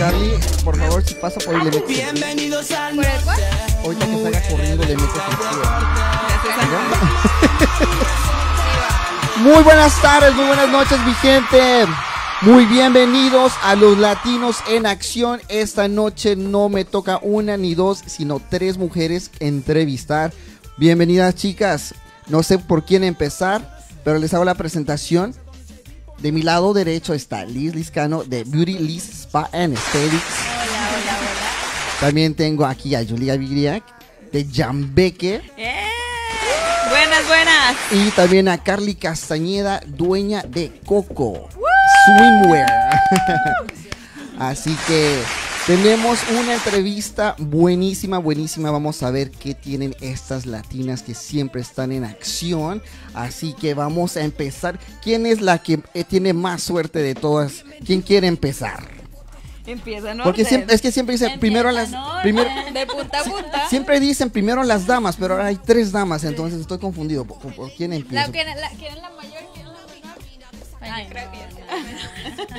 Carly, por favor, si pasa por ahí Bienvenidos al Ahorita que salga corriendo le Muy buenas tardes, muy buenas noches, mi gente. Muy bienvenidos a los latinos en acción. Esta noche no me toca una ni dos, sino tres mujeres entrevistar. Bienvenidas chicas. No sé por quién empezar, pero les hago la presentación. De mi lado derecho está Liz Liscano de Beauty Liz Spa and Aesthetics. Hola, hola, hola. También tengo aquí a Julia Vigriac de Becker. ¡Eh! Buenas, buenas. Y también a Carly Castañeda, dueña de Coco Swimwear. Así que tenemos una entrevista buenísima, buenísima. Vamos a ver qué tienen estas latinas que siempre están en acción. Así que vamos a empezar. ¿Quién es la que eh, tiene más suerte de todas? ¿Quién quiere empezar? Empieza ¿no? Porque es que siempre dicen primero las primero, de punta a punta. Siempre dicen primero las damas, pero ahora hay tres damas, entonces estoy confundido. ¿Por, quién empieza? ¿Quién es la mayor? ¿Quién es la menor?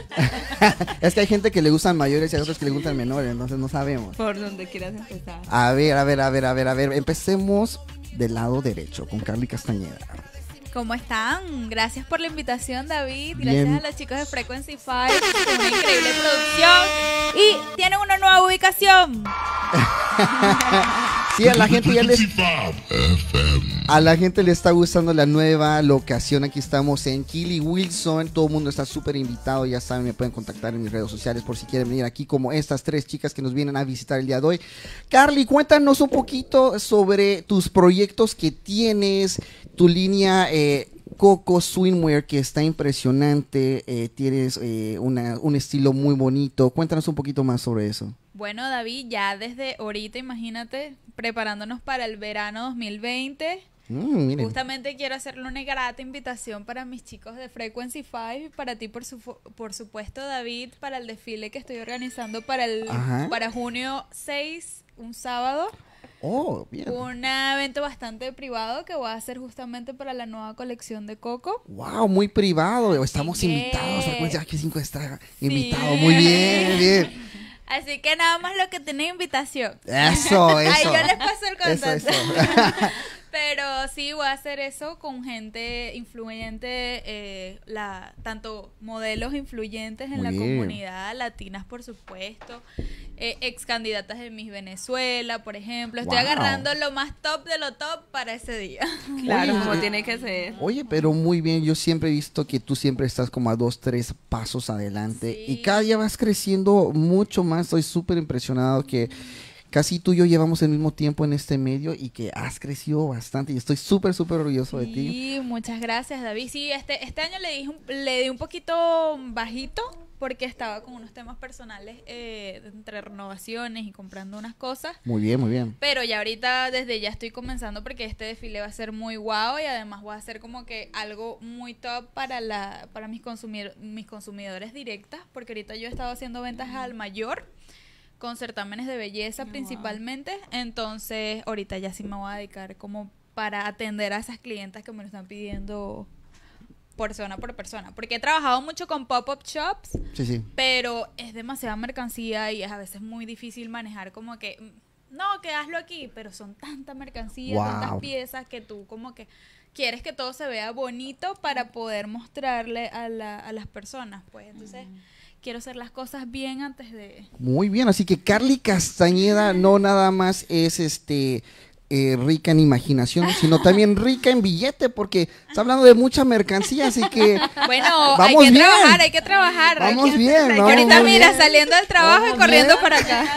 es que hay gente que le gustan mayores y hay otros que le gustan menores, entonces no sabemos. Por donde quieras empezar. A ver, a ver, a ver, a ver, a ver. Empecemos del lado derecho con Carly Castañeda. ¿Cómo están? Gracias por la invitación, David. Gracias a los chicos de Frequency Five, increíble producción. Y tienen una nueva ubicación. sí, a la gente ya les... A la gente le está gustando la nueva locación. Aquí estamos en Kili Wilson. Todo el mundo está súper invitado. Ya saben, me pueden contactar en mis redes sociales por si quieren venir aquí, como estas tres chicas que nos vienen a visitar el día de hoy. Carly, cuéntanos un poquito sobre tus proyectos que tienes tu línea eh, Coco Swimwear que está impresionante, eh, tienes eh, una, un estilo muy bonito. Cuéntanos un poquito más sobre eso. Bueno, David, ya desde ahorita, imagínate, preparándonos para el verano 2020. Mm, Justamente quiero hacerle una grata invitación para mis chicos de Frequency 5 para ti, por, por supuesto, David, para el desfile que estoy organizando para, el, para junio 6, un sábado. Oh, bien. Un evento bastante privado que voy a hacer justamente para la nueva colección de Coco. ¡Wow! Muy privado. Estamos invitados. Aquí pues cinco está invitado. Muy bien, bien. Así que nada más lo que tiene invitación. Eso, eso. Ahí yo les paso el contacto. Eso, eso. Pero sí, voy a hacer eso con gente influyente, eh, la, tanto modelos influyentes en la comunidad, latinas por supuesto, eh, ex candidatas de Miss Venezuela, por ejemplo. Estoy agarrando lo más top de lo top para ese día. Claro, como tiene que ser. Oye, pero muy bien, yo siempre he visto que tú siempre estás como a dos, tres pasos adelante y cada día vas creciendo mucho más. Estoy súper impresionado que casi tú y yo llevamos el mismo tiempo en este medio y que has crecido bastante y estoy súper, súper orgulloso de ti. Sí, muchas gracias, David. Sí, este, este año le, di un poquito bajito porque estaba con unos temas personales eh, entre renovaciones y comprando unas cosas. Muy bien, muy bien. Pero ya ahorita desde ya estoy comenzando porque este desfile va a ser muy guau y además va a ser como que algo muy top para la para mis, consumir, mis consumidores directas porque ahorita yo he estado haciendo ventas al mayor con certámenes de belleza principalmente. Entonces, ahorita ya sí me voy a dedicar como para atender a esas clientas que me lo están pidiendo persona por persona. Porque he trabajado mucho con pop-up shops, sí, sí. pero es demasiada mercancía y es a veces muy difícil manejar como que, mm, no, que hazlo aquí, pero son tanta mercancías, tantas piezas que tú como que quieres que todo se vea bonito para poder mostrarle a, a las personas. Pues entonces quiero hacer las cosas bien antes de... Muy bien, así que Carly Castañeda no nada más es este eh, rica en imaginación, sino también rica en billete, porque está hablando de mucha mercancía, así que. Bueno, vamos hay que trabajar, hay que trabajar. Vamos bien, Ahorita, mira, saliendo del trabajo y corriendo para acá.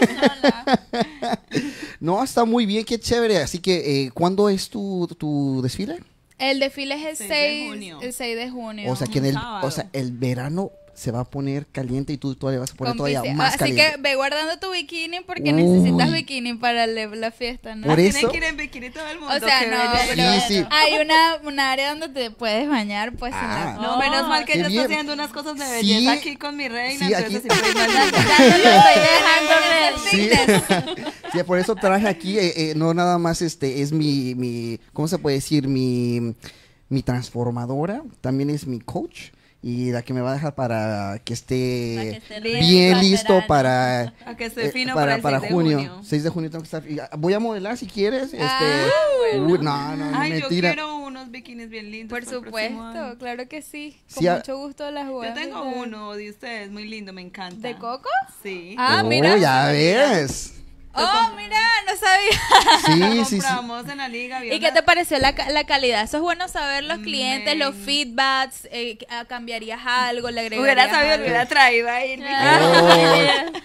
no, está muy bien, qué chévere. Así que, eh, ¿cuándo es tu, desfile? El desfile es el 6, de junio. El 6 de junio. O sea, que en el, o sea, el verano se va a poner caliente y tú todavía vas a poner todavía más caliente. Ah, así que ve guardando tu bikini porque necesitas bikini para la fiesta, ¿no? Por eso... que ir en bikini todo el mundo. O sea, no, pero hay una, una, área donde te puedes bañar, pues. Ah. no, menos mal que yo estoy haciendo unas cosas de belleza aquí con mi reina. Sí, aquí. estoy Sí, por eso traje aquí, eh, eh, no nada más este, es mi, mi, ¿cómo se puede decir? Mi, mi transformadora, también es mi coach y la que me va a dejar para que esté, bien listo para, eh, junio. 6 de junio tengo que estar. Y voy a modelar si quieres. Este, ah, no, no, mentira. yo quiero unos bikinis bien lindos. Por supuesto, claro que sí. Con mucho gusto las voy Yo tengo uno de ustedes, muy lindo, me encanta. ¿De coco? Sí. Ah, mira. ya ves. ¡Oh, mira! No sabía. Sí, sí, compramos en la liga. ¿Y qué te pareció la, la, calidad? Eso es bueno saber los mm, clientes, los feedbacks. Eh, ah, ¿Cambiarías algo? ¿Le agregarías Hubiera sabido, lo hubiera traído ahí. Ah.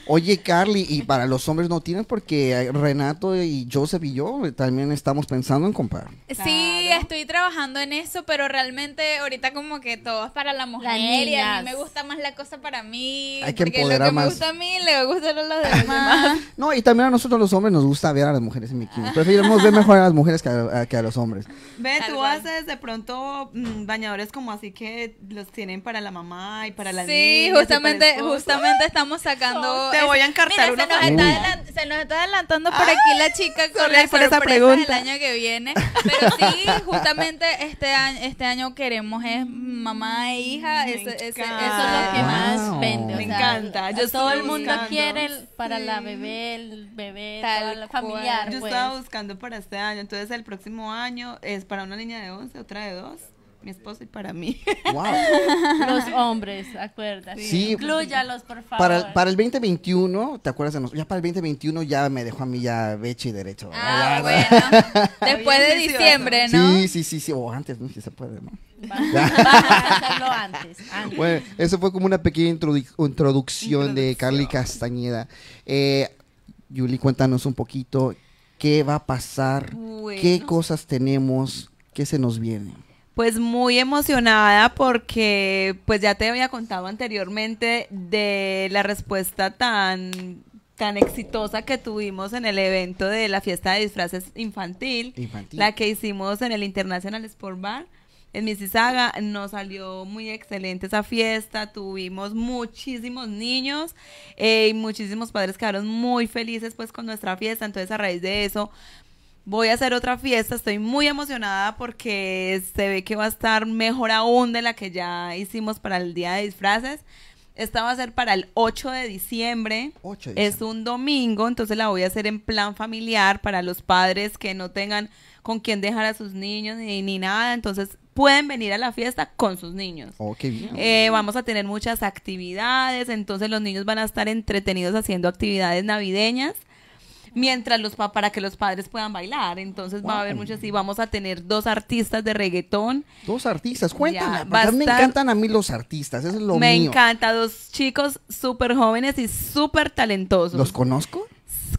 Oh. oye, Carly, y para los hombres no tienes porque Renato y Joseph y yo también estamos pensando en comprar. Sí, estoy trabajando en eso, pero realmente ahorita como que todo es para la mujer y a mí me gusta más la cosa para mí. Hay que porque lo que me gusta a mí le gusta a los demás. no, y también a nosotros nosotros los hombres nos gusta ver a las mujeres en mi bikini. Preferimos ver mejor a las mujeres que a, los hombres. Ve, tú haces de pronto mm, bañadores como así que los tienen para la mamá y para la sí, Sí, justamente, justamente estamos sacando. Oh, te voy a encartar Mira, uno se, nos está se nos, está adelantando por ah, aquí la chica con la por esa pregunta. del año que viene. Pero sí, justamente este año, este año queremos es mamá e hija. eso es lo que más vende. O Me encanta. todo el mundo quiere para la bebé, el bebé Tal Yo pues. estaba buscando para este año, entonces el próximo año es para una niña de 11, otra de 2 mi esposo y para mí. Wow. los hombres, acuérdate. Sí. Incluyalos, por favor. Para, para el 2021, ¿te acuerdas de nosotros? Ya para el 2021 ya me dejó a mí ya beche y derecho. Ah, bueno. Después de diciembre, ¿no? Sí, sí, sí, sí. O antes, ¿no? Si se puede, ¿no? antes, Bueno, eso fue como una pequeña introducción, introducción, de Carly Castañeda. Eh, Yuli, cuéntanos un poquito qué va a pasar, qué cosas tenemos, qué se nos viene. Pues muy emocionada porque pues ya te había contado anteriormente de la respuesta tan tan exitosa que tuvimos en el evento de la fiesta de disfraces infantil, infantil, la que hicimos en el International Sport Bar en Mississauga nos salió muy excelente esa fiesta, tuvimos muchísimos niños eh, y muchísimos padres quedaron muy felices pues con nuestra fiesta, entonces a raíz de eso voy a hacer otra fiesta, estoy muy emocionada porque se ve que va a estar mejor aún de la que ya hicimos para el día de disfraces. Esta va a ser para el 8 de diciembre. Es un domingo, entonces la voy a hacer en plan familiar para los padres que no tengan con quién dejar a sus niños ni, ni nada. Entonces pueden venir a la fiesta con sus niños. Oh, eh, vamos a tener muchas actividades, entonces los niños van a estar entretenidos haciendo actividades navideñas mientras los para que los padres puedan bailar. Entonces va a haber muchas y vamos a tener dos artistas de reggaetón. Dos artistas, cuéntame. Me encantan a mí los artistas, eso es lo mío. Me encanta, dos chicos súper jóvenes y súper talentosos. ¿Los conozco?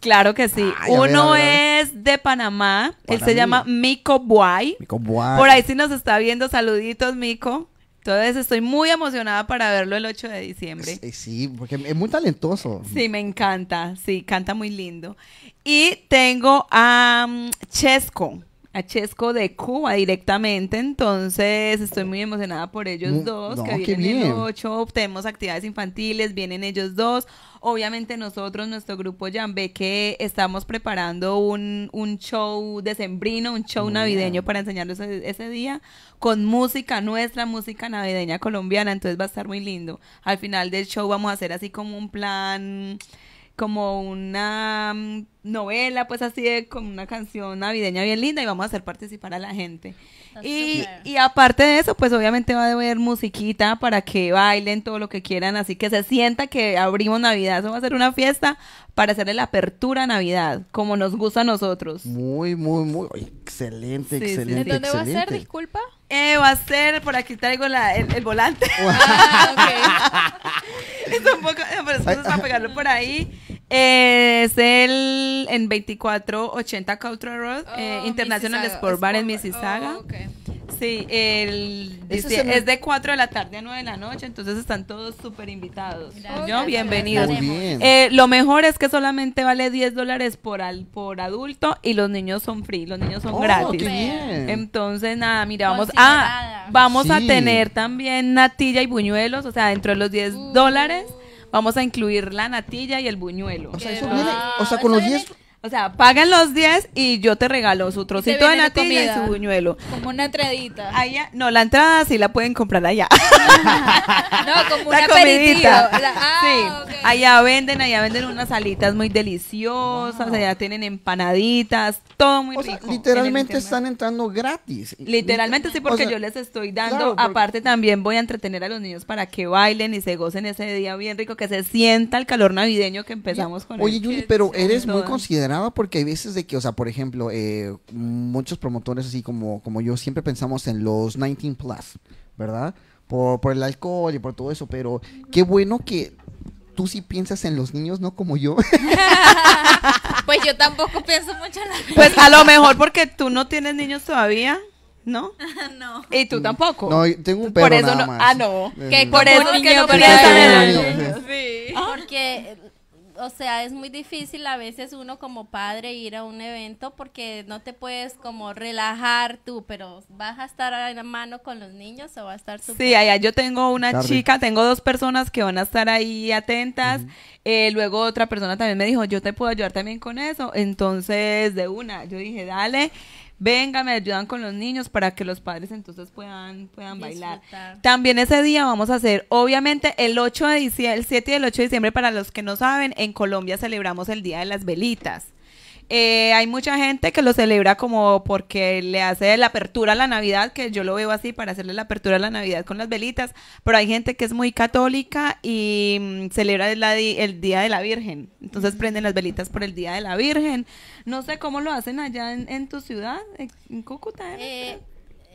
Claro que sí. Ah, Uno es de Panamá. Él se llama Mico Buay. Mico Por ahí sí nos está viendo. Saluditos, Mico. Entonces estoy muy emocionada para verlo el 8 de diciembre. Sí, porque es muy talentoso. Sí, me encanta. Sí, canta muy lindo. Y tengo a mm, Chesco a Chesco de Cuba directamente, entonces estoy muy emocionada por ellos mm, dos, que vienen el 8, tenemos actividades infantiles, vienen ellos dos, obviamente nosotros, nuestro grupo Yambe, que estamos preparando un, un show decembrino, un show navideño para enseñarles e, ese, día, con música nuestra, música navideña colombiana, entonces va a estar muy lindo. Al final del show vamos a hacer así como un plan como una mm, novela, pues así de con una canción navideña bien linda y vamos a hacer participar a la gente. Y, y, aparte de eso, pues obviamente va a haber musiquita para que bailen todo lo que quieran, así que se sienta que abrimos Navidad, eso va a ser una fiesta para hacerle la apertura a Navidad, como nos gusta a nosotros. Muy, muy, muy excelente, excelente, excelente. ¿Dónde va a ser, disculpa? Eh, va a ser, por aquí traigo el, volante. ah, ok. es un poco, pero eso a pegarlo por ahí. Es el en 2480 Cultural Road, eh, oh, International Sport Bar en oh, Mississauga. Sí, es de 4 de la tarde a 9 de la noche, entonces están todos súper invitados. bienvenidos. Eh, lo mejor es que solamente vale 10 dólares por, por adulto y los niños son free, los niños son oh, gratis. Entonces, nada, mira, vamos, vamos a tener también natilla y buñuelos, o sea, dentro de los 10 uh. dólares vamos a incluir la natilla y el buñuelo. O sea, eso viene, o sea, con los 10 o sea, pagan los 10 y yo te regalo su trocito de natilla y su buñuelo. Como una entradita. Allá, no, la entrada sí la pueden comprar allá. no, como una aperitivo. ah, sí. Allá venden, allá venden unas alitas muy deliciosas, allá tienen empanaditas, todo muy rico. literalmente están entrando gratis. Literalmente sí, porque yo les estoy dando. aparte también voy a entretener a los niños para que bailen y se gocen ese día bien rico, que se sienta el calor navideño que empezamos con con Oye, Juli, pero eres muy considerada Nada, porque hay veces de que, o sea, por ejemplo, eh, muchos promotores así como, como yo siempre pensamos en los 19 plus, ¿verdad? Por, el alcohol y por todo eso, pero qué bueno que tú sí piensas en los niños, no como yo. pues yo tampoco pienso mucho en los niños. Pues a lo mejor porque tú no tienes niños todavía. ¿No? no. ¿Y tú mm. tampoco? No, tengo un perro no, Ah, no. Eh, que por eso que no Sí. Ah. Porque o sea, es muy difícil a veces uno como padre ir a un evento porque no te puedes como relajar tú, pero vas a estar a la mano con los niños o va a estar super... Sí, allá yo tengo una chica, tengo dos personas que van a estar ahí atentas. Eh, luego otra persona también me dijo, yo te puedo ayudar también con eso. Entonces, de una, yo dije, dale venga, me ayudan con los niños para que los padres entonces puedan, puedan bailar. También ese día vamos a hacer, obviamente, el 8 de el 7 y el 8 de diciembre, para los que no saben, en Colombia celebramos el Día de las Velitas. Eh, hay mucha gente que lo celebra como porque le hace la apertura a la Navidad, que yo lo veo así, para hacerle la apertura a la Navidad con las velitas, pero hay gente que es muy católica y mm, celebra el, Día de la Virgen, entonces prenden las velitas por el Día de la Virgen. No sé cómo lo hacen allá en, tu ciudad, en, Cúcuta. ¿eh?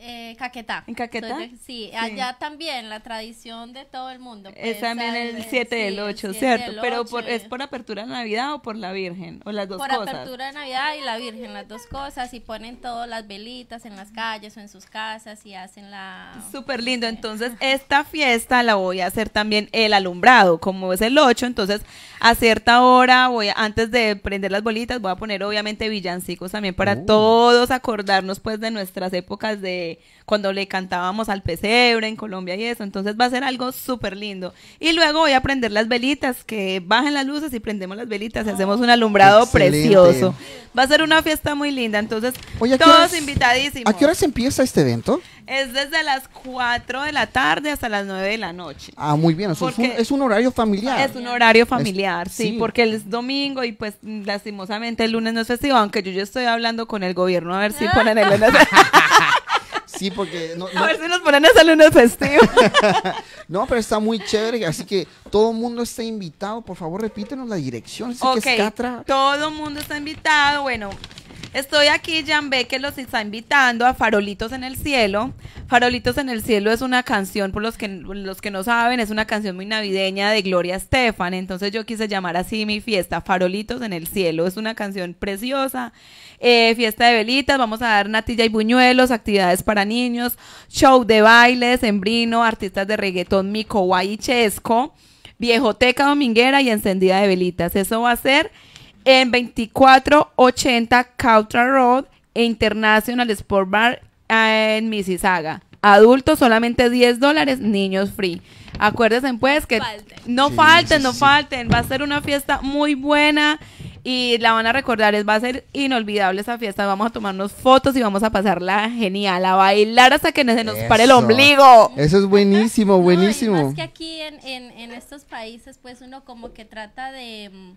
eh, Caquetá. ¿En Caquetá? sí, allá también la tradición de todo el mundo. Pues, es también el 7 del 8, ¿cierto? Pero es por apertura de Navidad o por la Virgen, o las dos cosas. Por apertura de Navidad y la Virgen, las dos cosas, y ponen todas las velitas en las calles o en sus casas y hacen la... Súper lindo, entonces esta fiesta la voy a hacer también el alumbrado, como es el 8, entonces a cierta hora, voy antes de prender las bolitas, voy a poner obviamente villancicos también para oh. todos acordarnos pues de nuestras épocas de cuando le cantábamos al pesebre en Colombia y eso. Entonces va a ser algo súper lindo. Y luego voy a prender las velitas, que bajen las luces y prendemos las velitas y hacemos un alumbrado precioso. Va a ser una fiesta muy linda. Entonces, todos invitadísimos. ¿A qué horas empieza este evento? Es desde las 4 de la tarde hasta las 9 de la noche. Ah, muy bien. es, un, horario familiar. Es un horario familiar, sí, porque es domingo y pues lastimosamente el lunes no es festivo, aunque yo ya estoy hablando con el gobierno a ver si ah. ponen el lunes. Sí, porque... No, A ver si nos ponen a hacer unos festivos. no, pero está muy chévere, así que todo el mundo está invitado. Por favor, repítenos la dirección. Así que es Catra. Todo el mundo está invitado. Bueno, Estoy aquí, B, que los está invitando a Farolitos en el Cielo. Farolitos en el Cielo es una canción, por los que, los que no saben, es una canción muy navideña de Gloria Estefan. Entonces yo quise llamar así mi fiesta, Farolitos en el Cielo. Es una canción preciosa. Eh, fiesta de velitas, vamos a dar natilla y buñuelos, actividades para niños, show de baile, sembrino, artistas de reggaetón, mico, guay viejoteca dominguera y encendida de velitas. Eso va a ser en 2480 Cautra Road e International Sport Bar eh, en Mississauga. Adultos solamente 10 dólares, niños free. Acuérdense pues que no falten, no falten. Va a ser una fiesta muy buena y la van a recordar. Es, va a ser inolvidable esa fiesta. Vamos a tomarnos fotos y vamos a pasarla genial, a bailar hasta que se nos pare el ombligo. Eso es buenísimo, buenísimo. que aquí en estos países, pues uno como que trata de mm,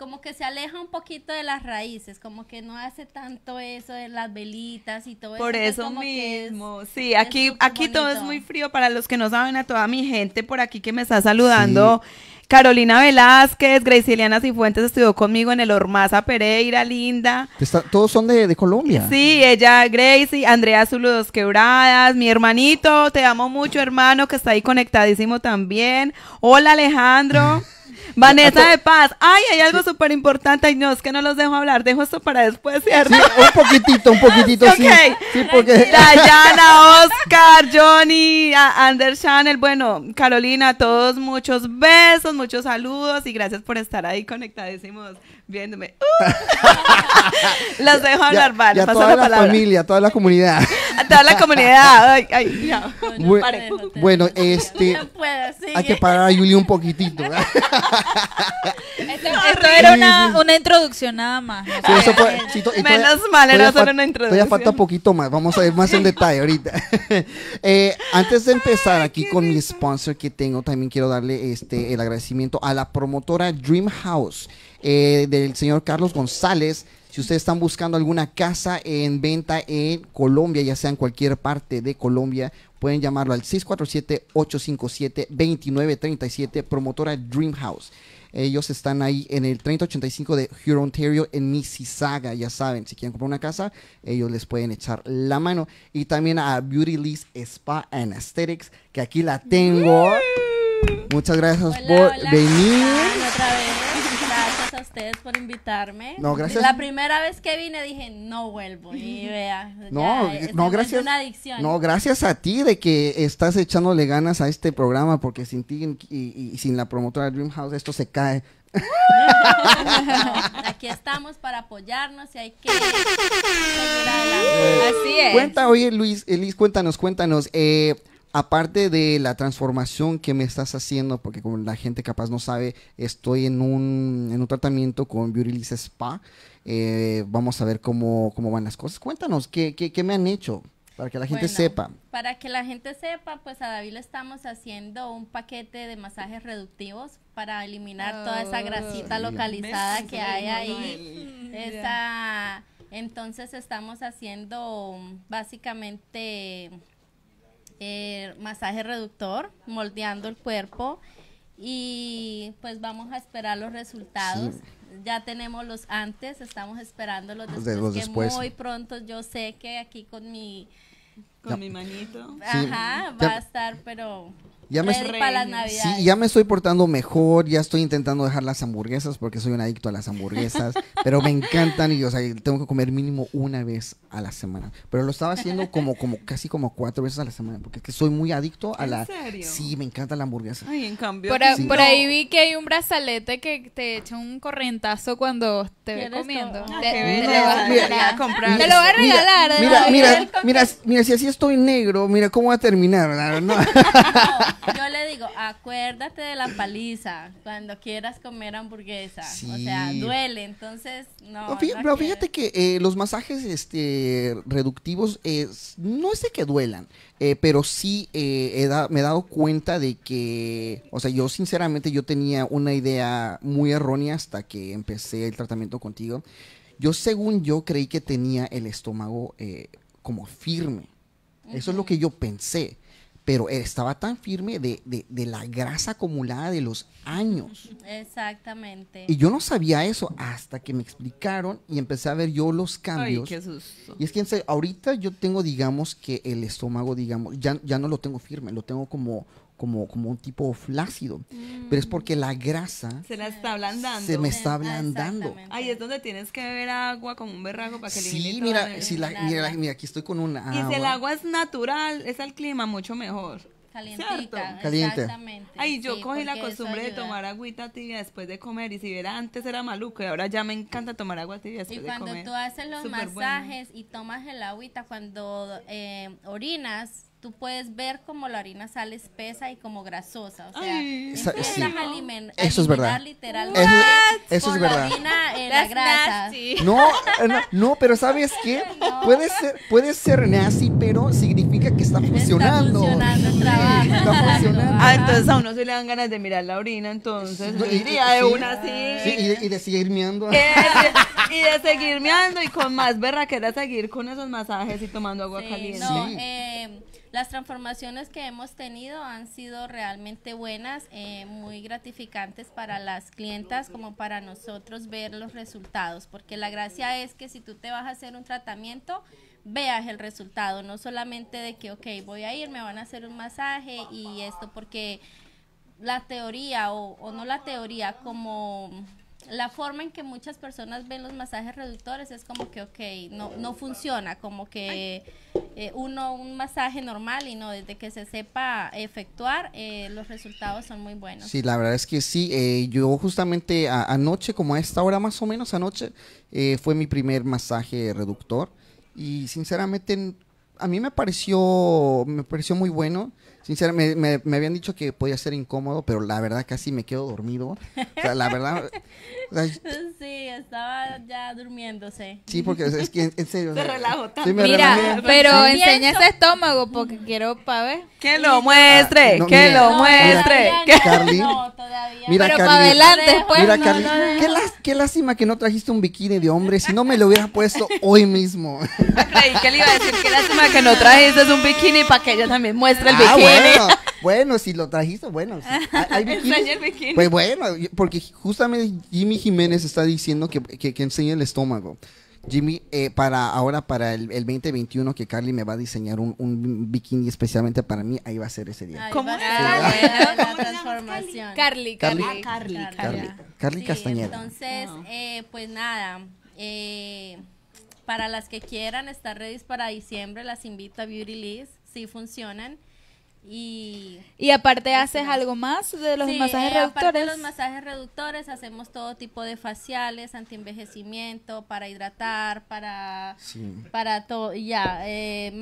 como que se aleja un poquito de las raíces, como que no hace tanto eso de las velitas y todo eso. Por eso mismo, sí, aquí, aquí todo es muy frío para los que no saben, a toda mi gente por aquí que me está saludando. Carolina Velázquez, Gracieliana Cifuentes estudió conmigo en el Ormaza Pereira, linda. todos son de, Colombia. Sí, ella, Gracie, Andrea Zulu Quebradas, mi hermanito, te amo mucho, hermano, que está ahí conectadísimo también. Hola, Alejandro. Vanessa de Paz, ay, hay algo súper importante. y no, es que no los dejo hablar. Dejo esto para después, ¿cierto? Sí, un poquitito, un poquitito, sí. Dayana, Oscar, Johnny, Ander Channel, bueno, Carolina, todos muchos besos, muchos saludos y gracias por estar ahí conectadísimos viéndome. ¡Uh! Los dejo hablar, vale. Ya, toda la, familia, toda la comunidad. A toda la comunidad. Ay, ay, bueno, este. hay que parar a Yuli un poquitito. esto, era una, una, introducción nada más. Menos mal, era solo una introducción. Todavía falta poquito más. Vamos a ver más en detalle ahorita. Eh, antes de empezar aquí con mi sponsor que tengo, también quiero darle este el agradecimiento a la promotora Dream House. Eh, del señor Carlos González. Si ustedes están buscando alguna casa en venta en Colombia, ya sea en cualquier parte de Colombia, pueden llamarlo al 647-857-2937, promotora Dream House. Ellos están ahí en el 3085 de Huron, Ontario, en Mississauga. Ya saben, si quieren comprar una casa, ellos les pueden echar la mano. Y también a Beauty Lease Spa and Aesthetics, que aquí la tengo. Muchas gracias por venir ustedes por invitarme. No, gracias. La primera vez que vine dije, no vuelvo. Y vea. No, no, gracias. Una adicción. No, gracias a ti de que estás echándole ganas a este programa, porque sin ti y, sin la promotora de Dream House esto se cae. aquí estamos para apoyarnos y hay que eh, Así es. Cuenta, oye Luis, Elis, cuéntanos, cuéntanos. Eh, aparte de la transformación que me estás haciendo, porque como la gente capaz no sabe, estoy en un, tratamiento con virilis Spa. Eh, vamos a ver cómo, van las cosas. Cuéntanos, ¿qué, me han hecho? Para que la gente sepa. Para que la gente sepa, pues a David le estamos haciendo un paquete de masajes reductivos para eliminar toda esa ah. grasita localizada que hay ahí. entonces estamos haciendo básicamente eh, masaje reductor, moldeando el cuerpo y pues vamos a esperar los resultados. Ya tenemos los antes, estamos esperando los después, muy pronto yo sé que aquí con mi con mi manito. Ajá, va a estar, pero ya me, estoy portando mejor, ya estoy intentando dejar las hamburguesas porque soy un adicto a las hamburguesas, pero me encantan y o sea, tengo que comer mínimo una vez a la semana. Pero lo estaba haciendo como, como casi como cuatro veces a la semana porque es que soy muy adicto a la... Sí, me encanta la hamburguesa. Ay, en cambio... Por, ahí vi que hay un brazalete que te echa un correntazo cuando te ve comiendo. Ah, te, lo voy a regalar. Mira, mira, mira, si así estoy negro, mira cómo va a terminar, yo le digo, acuérdate de la paliza cuando quieras comer hamburguesa. O sea, duele, entonces no. fíjate, pero fíjate que eh, los masajes este, reductivos eh, no es de que duelan, eh, pero sí me he dado cuenta de que, o sea, yo sinceramente yo tenía una idea muy errónea hasta que empecé el tratamiento contigo. Yo según yo creí que tenía el estómago como firme. Eso es lo que yo pensé pero estaba tan firme de, de, de, la grasa acumulada de los años. Exactamente. Y yo no sabía eso hasta que me explicaron y empecé a ver yo los cambios. Ay, qué susto. Y es que ahorita yo tengo, digamos, que el estómago, digamos, ya, ya no lo tengo firme, lo tengo como como, como un tipo flácido. Pero es mm. porque la grasa... Se la está ablandando. Se me está ablandando. Ahí es donde tienes que beber agua como un berrago para que Sí, mira, mira, aquí estoy con una agua. Y si el agua es natural, es al clima, mucho mejor. Calientita. Caliente. exactamente. Ay, yo cogí la costumbre de tomar agüita tibia después de comer y si era antes era maluco y ahora ya me encanta tomar agua tibia después de comer. Y cuando tú haces los masajes y tomas el agüita cuando eh, orinas, tú puedes ver como la orina sale espesa y como grasosa. O sea, eso es verdad. eso, es verdad. La orina, en la grasa. Eh, no, no, pero ¿sabes qué? Puede, ser, puede ser nazi, pero significa que está funcionando. Está funcionando, está funcionando. Ah, entonces a uno se le dan ganas de mirar la orina, entonces. Pues, iría de una así. Sí, y de, y seguir meando. y de seguir meando y con más berraquera seguir con esos masajes y tomando agua caliente. Eh, las transformaciones que hemos tenido han sido realmente buenas, eh, muy gratificantes para las clientas como para nosotros ver los resultados, porque la gracia es que si tú te vas a hacer un tratamiento, veas el resultado, no solamente de que, ok, voy a ir, me van a hacer un masaje y esto, porque la teoría o, o no la teoría, como la forma en que muchas personas ven los masajes reductores es como que, ok, no, funciona, como que eh, uno un masaje normal y no, desde que se sepa efectuar, eh, los resultados son muy buenos. Sí, la verdad es que sí, eh, yo justamente anoche, como a esta hora más o menos anoche, fue mi primer masaje reductor y sinceramente a mí me pareció, me pareció muy bueno. Sinceramente, me, me, habían dicho que podía ser incómodo, pero la verdad casi me quedo dormido. O sea, la verdad. sí, estaba ya durmiéndose. Sí, porque es que en, serio. Te relajo sí, Mira, pero enseña ese estómago porque quiero para ver. Que lo muestre, que lo muestre. Carly, Mira, pero para adelante pues. Mira, Carly, qué, lástima que no trajiste un bikini de hombre, si no me lo hubieras puesto hoy mismo. qué le iba a decir? Qué lástima que no trajiste un bikini para que ella también muestre el ah, bikini. Bueno, si lo trajiste, bueno. hay, Pues bueno, porque justamente Jimmy Jiménez está diciendo que, que, el estómago. Jimmy, eh, para ahora, para el, 2021, que Carly me va a diseñar un, un, bikini especialmente para mí, ahí va a ser ese día. ¿Cómo? Ah, la transformación. Carly, Carly. Carly, ah, Castañeda. Entonces, eh, pues nada, eh, para las que quieran estar ready para diciembre, las invito a Beauty List, si sí funcionan. Y, y aparte haces este, algo más de los masajes reductores. Aparte de los masajes reductores hacemos todo tipo de faciales, antienvejecimiento, para hidratar, para para todo, ya, eh,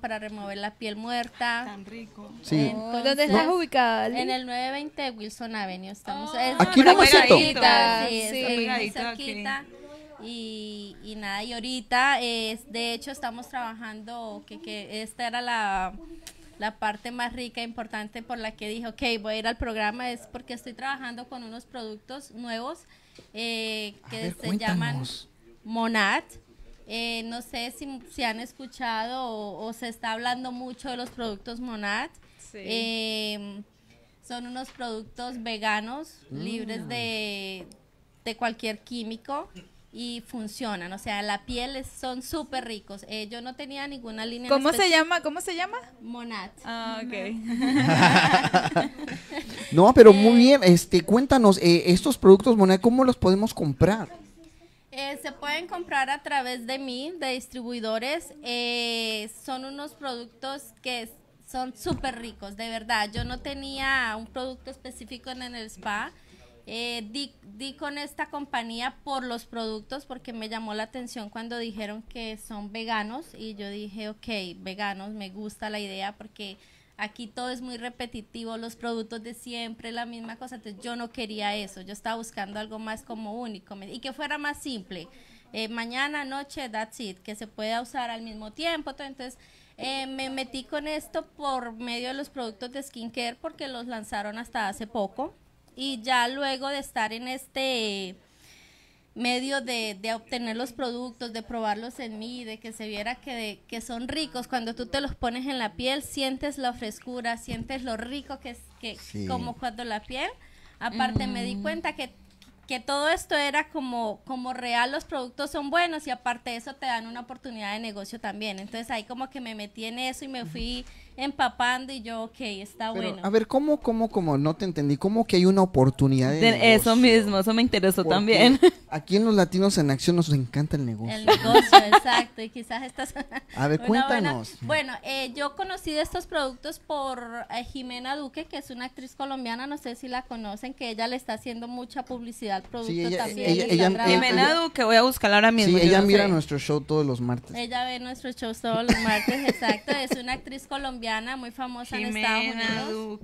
para remover la piel muerta. Tan rico. ¿Dónde estás ubicada? En el 920 Wilson Avenue estamos. Ah, aquí no es Y, y, nada, y ahorita, es, de hecho, estamos trabajando, que, que esta era la la parte más rica e importante por la que dije, ok, voy a ir al programa es porque estoy trabajando con unos productos nuevos eh, que se llaman Monat. Eh, no sé si, han escuchado o, se está hablando mucho de los productos Monat. Em, son unos productos veganos, mm. libres de, de cualquier químico y funcionan, o sea, la piel son súper ricos. Eh, yo no tenía ninguna línea. ¿Cómo se llama? ¿Cómo se llama? Monat. Ah, ok. no, pero muy eh, bien. Este, cuéntanos eh, estos productos Monat, ¿cómo los podemos comprar? se pueden comprar a través de mí, de distribuidores. son unos productos que son súper ricos, de verdad. Yo no tenía un producto específico en el spa. Eh, di, con esta compañía por los productos porque me llamó la atención cuando dijeron que son veganos y yo dije, ok, veganos, me gusta la idea porque aquí todo es muy repetitivo, los productos de siempre, la misma cosa, entonces yo no quería eso, yo estaba buscando algo más como único y que fuera más simple. Eh, mañana, noche, that's it, que se pueda usar al mismo tiempo, entonces... Eh, me metí con esto por medio de los productos de skincare porque los lanzaron hasta hace poco y ya luego de estar en este medio de, de, obtener los productos, de probarlos en mí, de que se viera que, que son ricos, cuando tú te los pones en la piel, sientes la frescura, sientes lo rico que es, que, como cuando la piel. Aparte me di cuenta que, que todo esto era como, como real, los productos son buenos y aparte de eso te dan una oportunidad de negocio también. Entonces ahí como que me metí en eso y me fui empapando y yo, ok, está bueno. A ver, ¿cómo, cómo, cómo? No te entendí. ¿Cómo que hay una oportunidad de, Eso mismo, eso me interesó también. Aquí en los latinos en acción nos encanta el negocio. El negocio, exacto. Y quizás estás A ver, cuéntanos. Bueno, eh, yo conocí de estos productos por eh, Jimena Duque, que es una actriz colombiana, no sé si la conocen, que ella le está haciendo mucha publicidad al producto también. Jimena Duque, voy a buscarla ahora mismo. Sí, ella mira nuestro show todos los martes. Ella ve nuestro show todos los martes, exacto. Es una actriz colombiana Ana, muy famosa en Estados Unidos.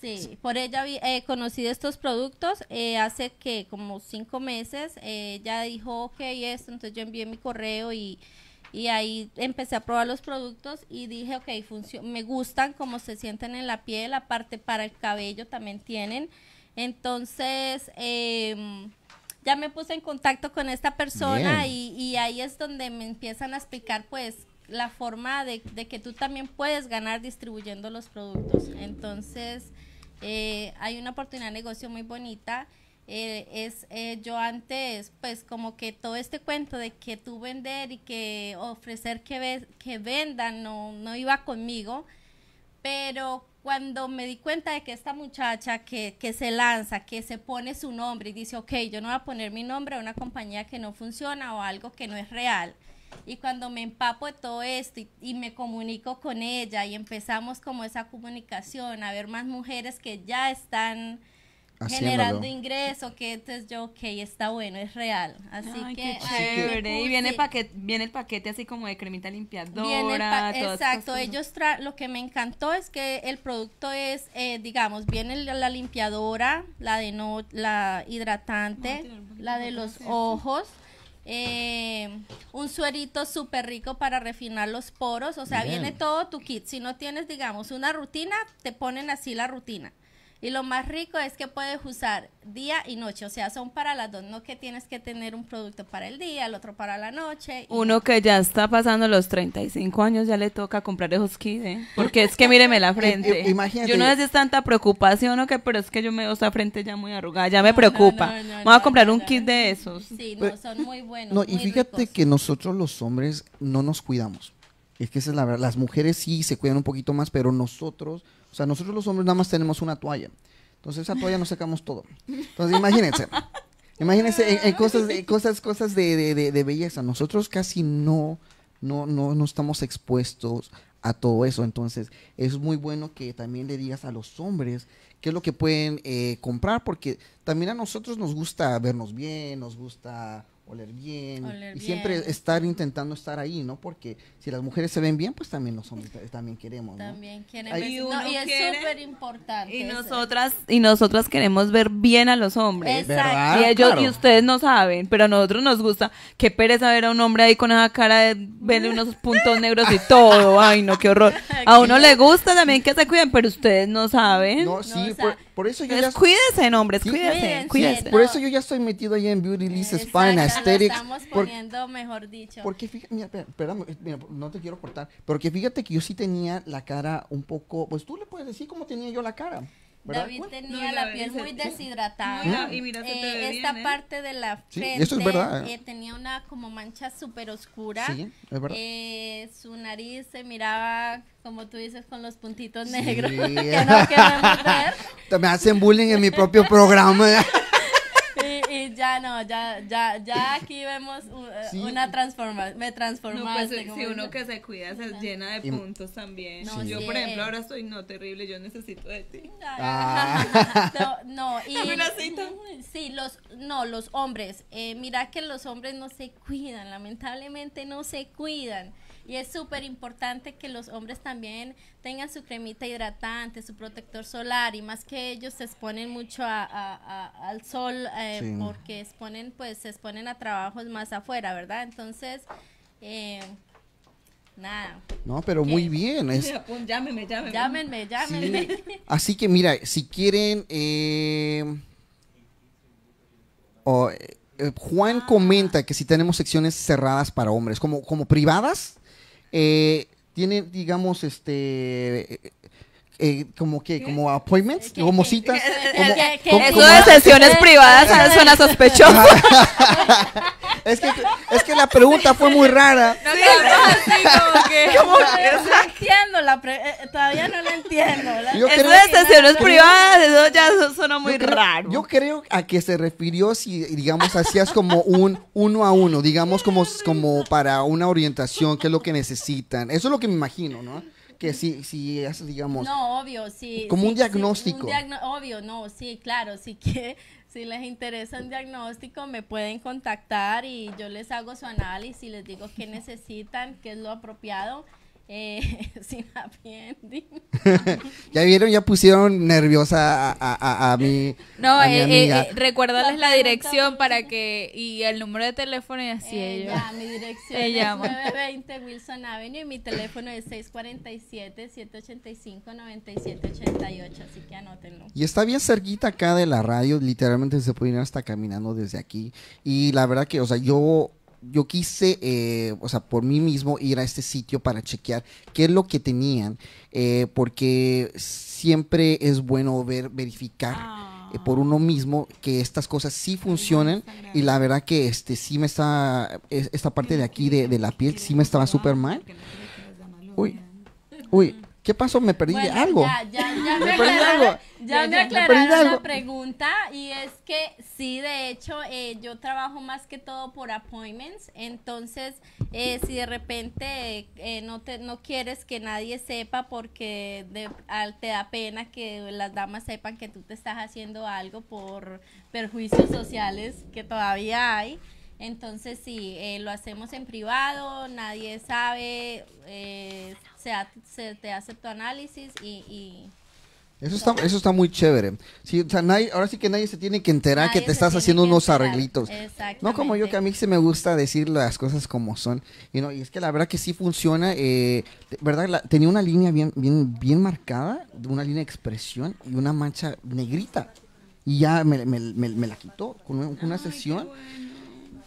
Sí, por ella eh, conocí estos productos eh, hace que como cinco meses. Eh, ella dijo, ok, esto, entonces yo envié mi correo y, y ahí empecé a probar los productos y dije, ok, me gustan como se sienten en la piel, aparte para el cabello también tienen. Entonces, em, ya me puse en contacto con esta persona y, y, ahí es donde me empiezan a explicar pues la forma de, que tú también puedes ganar distribuyendo los productos. Entonces, eh, hay una oportunidad de negocio muy bonita. Eh, es eh, yo antes pues como que todo este cuento de que tú vender y que ofrecer que, vendan no, iba conmigo pero cuando me di cuenta de que esta muchacha que, que, se lanza, que se pone su nombre y dice, ok, yo no voy a poner mi nombre a una compañía que no funciona o algo que no es real, y cuando me empapo de todo esto y, me comunico con ella y empezamos como esa comunicación, a ver más mujeres que ya están generando ingreso, que entonces yo, ok, está bueno, es real. Así que... Qué chévere. y viene, paquete, viene el paquete así como de cremita limpiadora. exacto, ellos lo que me encantó es que el producto es, eh, digamos, viene la limpiadora, la de no, la hidratante, la de los ojos. Eh, un suerito súper rico para refinar los poros. O sea, viene todo tu kit. Si no tienes, digamos, una rutina, te ponen así la rutina. Y lo más rico es que puedes usar día y noche, o sea, son para las dos, no que tienes que tener un producto para el día, el otro para la noche. Uno que ya está pasando los 35 años ya le toca comprar esos kits, ¿eh? porque es que míreme la frente. Imagínate. Yo no sé si tanta preocupación o qué, pero es que yo me veo esa frente ya muy arrugada, ya me preocupa. Vamos a comprar un kit de esos. Sí, no, pues, son muy buenos. No, y fíjate que nosotros los hombres no nos cuidamos. Es que esa es la verdad. Las mujeres sí se cuidan un poquito más, pero nosotros, o sea, nosotros los hombres nada más tenemos una toalla. Entonces esa toalla nos sacamos todo. Entonces imagínense. imagínense cosas, cosas, cosas de, belleza. Nosotros casi no, no, no, no estamos expuestos a todo eso. Entonces, es muy bueno que también le digas a los hombres qué es lo que pueden eh, comprar, porque también a nosotros nos gusta vernos bien, nos gusta oler bien y siempre estar intentando estar ahí, ¿no? Porque si las mujeres se ven bien, pues también los hombres también queremos, ¿no? También quieren y es súper importante. Y nosotras y nosotras queremos ver bien a los hombres. Exacto. Y ellos y ustedes no saben, pero a nosotros nos gusta qué pereza ver a un hombre ahí con esa cara de verle unos puntos negros y todo. Ay, no, qué horror. A uno le gusta también que se cuiden, pero ustedes no saben. No, sí, por eso yo pues ya... Cuídense, hombres, ¿Sí? cuídense, cuídense. Por eso yo ya estoy metido ahí en Beauty List Spa, en Aesthetics. Estamos poniendo, mejor dicho. Porque fíjate, mira, espérame, eh, mira, no te quiero cortar, porque fíjate que yo sí tenía la cara un poco, pues tú le puedes decir cómo tenía yo la cara. David tenía la, piel muy deshidratada. y mira, eh, esta ¿eh? parte de la frente eh, tenía una como mancha súper oscura. su nariz se miraba, como tú dices, con los puntitos negros. que no ver. Me hacen bullying en mi propio programa. ya no, ya, ya, aquí vemos eh, una transformación, me transformaste. Pues, si uno que se cuida se llena de puntos también. Yo, por ejemplo, ahora soy no terrible, yo necesito de ti. Ah. No, no, y... los, no, los hombres, eh, mira que los hombres no se cuidan, lamentablemente no se cuidan. Y es súper importante que los hombres también tengan su cremita hidratante, su protector solar, y más que ellos se exponen mucho a, al sol, eh, porque exponen, pues, se exponen a trabajos más afuera, ¿verdad? Entonces, eh, Nada. No, pero muy bien. Llámenme, llámenme. Llámenme, llámenme. Así que mira, si quieren... Eh... eh Juan ah. comenta que si tenemos secciones cerradas para hombres, como, como privadas eh, tiene, digamos, este... Eh, eh, como que, como appointments, como citas. eso de sesiones privadas suena sospechoso. es, que, es que la pregunta fue muy rara. No, sí, no, como que, ¿Cómo que eh, eh, todavía no lo entiendo. yo privadas, eso ya suena muy raro. yo creo a que se refirió si, digamos, hacías como un uno a uno, digamos, como, como para una orientación, qué es lo que necesitan. Eso es lo que me imagino, ¿no? que si, si es, digamos... No, obvio, sí. Como un diagnóstico. obvio, no, sí, claro, sí que si les interesa un diagnóstico me pueden contactar y yo les hago su análisis, y les digo qué necesitan, qué es lo apropiado eh, sin ya vieron, ya pusieron nerviosa a, a, a, mí. No, eh, eh, la dirección para que. y el número de teléfono y así ellos. Ya, mi dirección es 920 Wilson Avenue y mi teléfono es 647 185 9788 Así que anótenlo. Y está bien cerquita acá de la radio, literalmente se puede ir hasta caminando desde aquí. Y la verdad que, o sea, yo yo quise, eh, o sea, por mí mismo ir a este sitio para chequear qué es lo que tenían, eh, porque siempre es bueno ver, verificar. Eh, por ah. uno mismo que estas cosas sí funcionan y la verdad que este sí me está esta parte de aquí de, de la piel sí me estaba súper mal uy uy ¿Qué pasó? Me perdí algo. Ya, me, aclararon la pregunta y es que sí, de hecho, eh, yo trabajo más que todo por appointments, entonces eh, si de repente eh, no te no quieres que nadie sepa porque te da pena que las damas sepan que tú te estás haciendo algo por perjuicios sociales que todavía hay. Entonces, sí, eh, lo hacemos en privado, nadie sabe, eh, se, te hace tu análisis y... eso está, eso está muy chévere. Sí, ahora sí que nadie se tiene que enterar que te estás haciendo unos arreglitos. No como yo, que a mí se me gusta decir las cosas como son. Y, no, y es que la verdad que sí funciona. Eh, verdad Tenía una línea bien, bien, bien marcada, una línea de expresión y una mancha negrita. Y ya me, la quitó con una, sesión.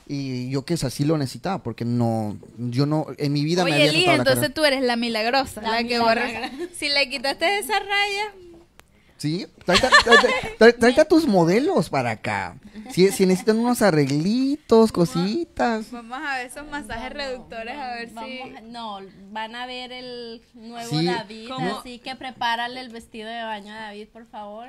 Y yo que es así lo necesitaba, porque no, yo no, en mi vida me había entonces tú eres la milagrosa, la, que borra. Si le quitaste esa raya, Sí, tus modelos para acá. Si, necesitan unos arreglitos, cositas. Vamos a ver esos masajes reductores, a ver si. No, van a ver el nuevo David, así que prepárale el vestido de baño a David, por favor.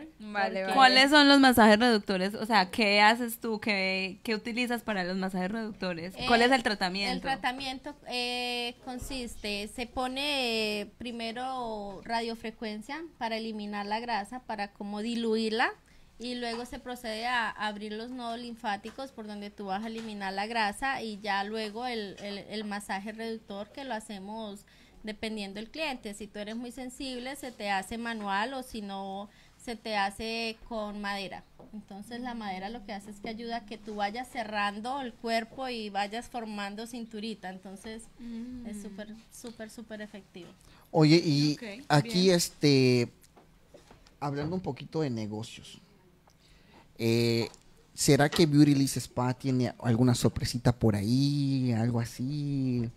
¿Cuáles son los masajes reductores? O sea, ¿qué haces tú? ¿Qué, utilizas para los masajes reductores? ¿Cuál es el eh, tratamiento? El tratamiento eh, consiste, se pone eh, primero radiofrecuencia para eliminar la grasa para como diluirla y luego se procede a abrir los nodos linfáticos por donde tú vas a eliminar la grasa y ya luego el, masaje reductor que lo hacemos dependiendo del cliente. Si tú eres muy sensible, se te hace manual o si no, se te hace con madera. Entonces la madera lo que hace es que ayuda a que tú vayas cerrando el cuerpo y vayas formando cinturita. Entonces es mm. súper, súper, súper efectivo. Oye, y aquí este hablando un poquito de negocios. Eh, ¿Será que Beauty Lease Spa tiene alguna sorpresita por ahí? Algo así.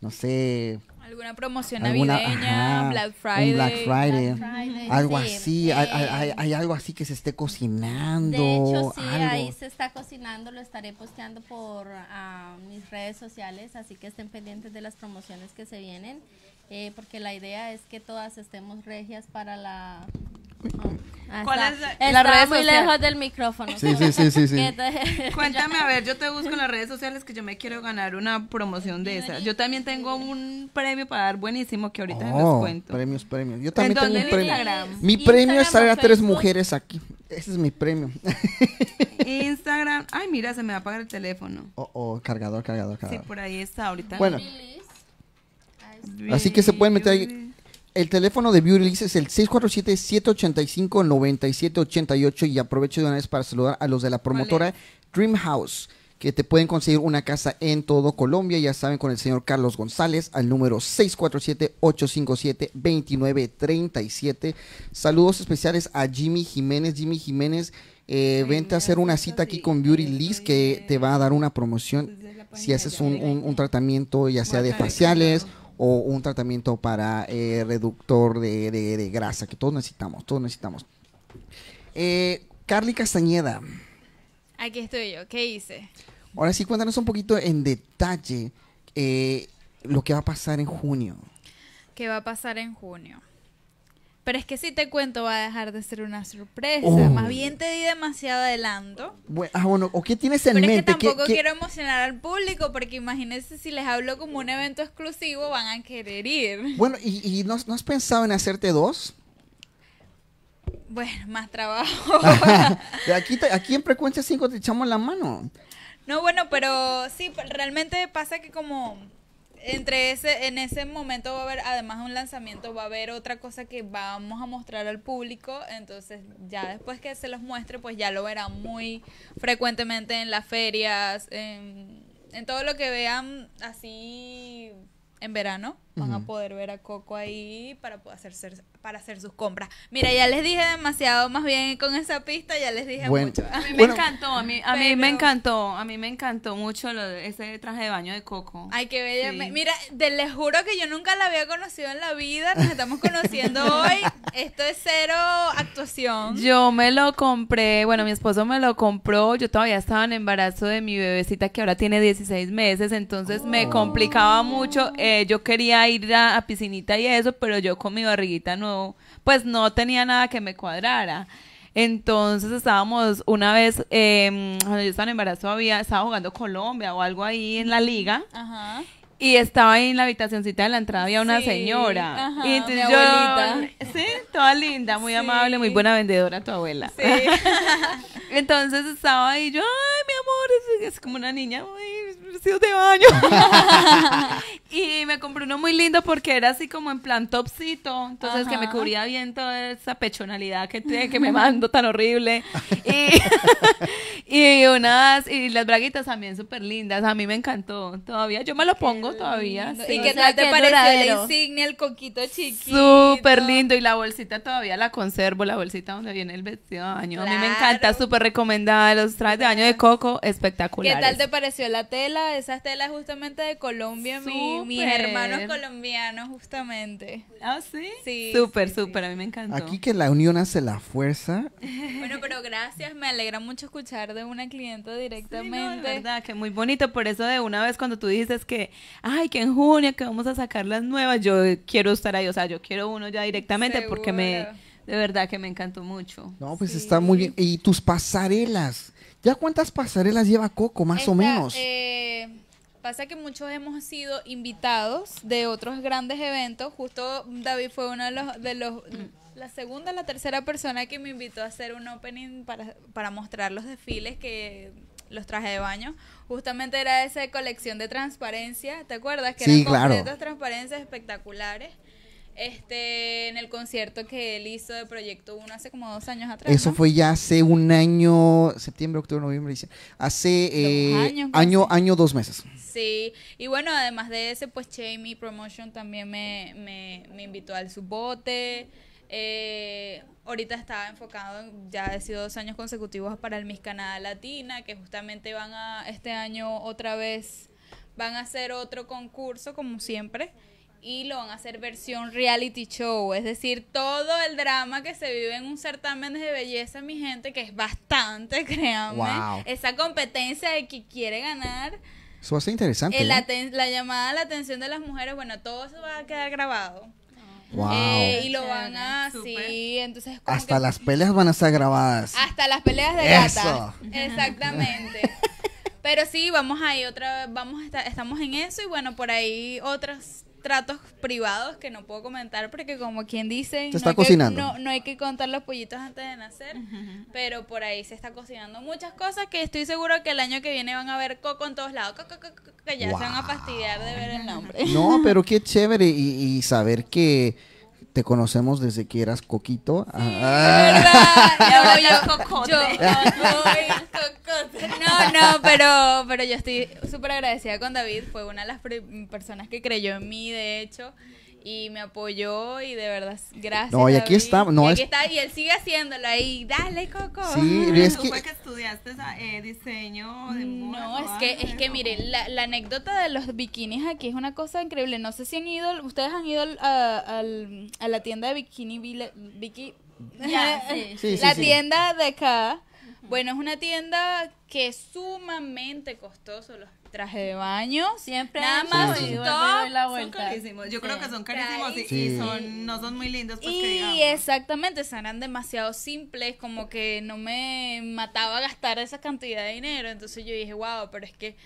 No sé. Alguna promoción navideña, Black Friday. Black Friday. algo así. Hay, algo así que se esté cocinando. De hecho, sí, ahí se está cocinando. Lo estaré posteando por ah, mis redes sociales. Así que estén pendientes de las promociones que se vienen. Eh, porque la idea es que todas estemos regias para la... ¿Cuál es muy lejos del micrófono. Sí, sí, sí, sí, Cuéntame, a ver, yo te busco en las redes sociales que yo me quiero ganar una promoción de esas Yo también tengo un premio para dar buenísimo que ahorita les oh, cuento. Premios, premios. Yo también tengo un premio. Mi premio es traer a tres mujeres aquí. Ese es mi premio. Instagram. Ay, mira, se me va a apagar el teléfono. O oh, cargador, oh, cargador, cargador. Sí, por ahí está ahorita. Bueno. Así que se pueden meter ahí. El teléfono de Beauty es el 647-785-9788 y aprovecho de una vez para saludar a los de la promotora Dream House que te pueden conseguir una casa en todo Colombia, ya saben, con el señor Carlos González al número 647-857-2937. Saludos especiales a Jimmy Jiménez. Jimmy Jiménez, eh, vente a hacer una cita aquí con Beauty Liz que te va a dar una promoción pues si haces un tratamiento ya sea de faciales o un tratamiento para eh, reductor de, grasa, que todos necesitamos, todos necesitamos. Eh, Carly Castañeda. Aquí estoy yo, ¿qué hice? Ahora sí, cuéntanos un poquito en detalle eh, lo que va a pasar en junio. ¿Qué va a pasar en junio? Pero es que si te cuento va a dejar de ser una sorpresa. Más bien te di demasiado adelanto. Bueno, ah, bueno, ¿o qué tienes en mente? es que tampoco quiero emocionar al público porque imagínense si les hablo como un evento exclusivo van a querer ir. Bueno, ¿y, y no, has pensado en hacerte dos? Bueno, más trabajo. aquí, aquí en Frecuencia 5 te echamos la mano. No, bueno, pero sí, realmente pasa que como entre ese, en ese momento va a haber, además de un lanzamiento, va a haber otra cosa que vamos a mostrar al público. Entonces, ya después que se los muestre, pues ya lo verán muy frecuentemente en las ferias, en, todo lo que vean así en verano. Van a poder ver a Coco ahí para poder hacerse, para hacer sus compras. Mira, ya les dije demasiado, más bien con esa pista ya les dije mucho. A mí me encantó, a mí, me encantó, a mí me encantó mucho lo ese traje de baño de coco. Ay, qué bella. Mira, les juro que yo nunca la había conocido en la vida, nos estamos conociendo hoy. Esto es cero actuación. Yo me lo compré, bueno, mi esposo me lo compró, yo todavía estaba en embarazo de mi bebecita que ahora tiene 16 meses, entonces me oh. complicaba mucho, eh, yo quería ir a piscinita y eso, pero yo con mi barriguita no pues no tenía nada que me cuadrara. Entonces estábamos una vez, em, cuando yo estaba en embarazo, había, estaba jugando Colombia o algo ahí en la liga. Ajá. Y estaba ahí en la habitacioncita de la entrada, había una señora. y entonces mi yo, sí, toda linda, muy amable, muy buena vendedora tu abuela. Sí. entonces estaba ahí yo, ay, mi amor, es, como una niña muy vestido de baño. y me compré uno muy lindo porque era así como en plan topsito, entonces que me cubría bien toda esa pechonalidad que, que me mando tan horrible. y, y unas, y las braguitas también súper lindas, a mí me encantó. Todavía yo me lo pongo todavía. Mm, ¿Y qué tal te pareció el insignia, el coquito chiquito? Súper lindo. Y la bolsita todavía la conservo, la bolsita donde viene el vestido de baño. A mí me encanta, súper recomendada. Los trajes de baño de coco, espectacular. ¿Qué tal te pareció la tela? Esas telas justamente de Colombia, mi, mis hermanos colombianos, justamente. ¿Ah, sí? Sí. Súper, súper, a mí me encantó. Aquí que la unión hace la fuerza. bueno, pero gracias, me alegra mucho escuchar de una clienta directamente. verdad, que muy bonito. Por eso de una vez cuando tú dices que ay, que en junio que vamos a sacar las nuevas, yo quiero estar ahí, o sea, yo quiero uno ya directamente porque me, de verdad que me encantó mucho. No, pues está muy bien. ¿Y tus pasarelas? ¿Ya cuántas pasarelas lleva Coco, más o menos? Eh, pasa que muchos hemos sido invitados de otros grandes eventos. Justo David fue una de los... Mm. la segunda, la tercera persona que me invitó a hacer un opening para, para mostrar los desfiles que los traje de baño justamente era esa colección de transparencia, ¿te acuerdas? Que sí, eran claro. transparencias espectaculares. Este, en el concierto que él hizo de Proyecto 1 hace como dos años atrás. Eso fue ya hace un año, septiembre, octubre, noviembre, Hace eh, pues, año, año, dos meses. Sí, y bueno, además de ese, pues Jamie Promotion también me, me, invitó al subbote. bote. Eh, ahorita estaba enfocado, ya ha sido dos años consecutivos para el Miss Canadá Latina, que justamente van a este año otra vez, van a hacer otro concurso como siempre y lo van a hacer versión reality show, es decir, todo el drama que se vive en un certamen de belleza, mi gente, que es bastante, créanme, esa competencia de que quiere ganar. Eso va a ser interesante. la, la llamada a la atención de las mujeres, bueno, todo eso va a quedar grabado. Eh, y lo van a sí, entonces hasta las peleas van a ser grabadas. Hasta las peleas de Eso. gata. Exactamente. Pero sí, vamos ahí otra vez, vamos estamos en eso y bueno, por ahí otras tratos privados que no puedo comentar porque como quien dice, no, Hay que, no, hay que contar los pollitos antes de nacer, pero por ahí se está cocinando muchas cosas que estoy seguro que el año que viene van a ver Coco en todos lados, que ya se van a fastidiar de ver el nombre. No, pero qué chévere y, saber que te conocemos desde que eras coquito. Sí, ah. ¿verdad? Yo, no, no, pero, pero yo estoy súper agradecida con David. Fue una de las personas que creyó en mí, de hecho y me apoyó y de verdad gracias no y aquí está no y él sigue haciéndolo ahí dale coco sí que... estudiaste eh, diseño mm, no es que es que mire la, anécdota de los bikinis aquí es una cosa increíble no sé si han ido ustedes han ido a, la tienda de bikini Vicky la tienda de acá bueno, es una tienda que es sumamente costoso los trajes de baño. Siempre nada más son carísimos. Yo creo que son carísimos y, son no son muy lindos. Pues, y exactamente, serán demasiado simples, como que no me mataba gastar esa cantidad de dinero. Entonces yo dije, wow, pero es que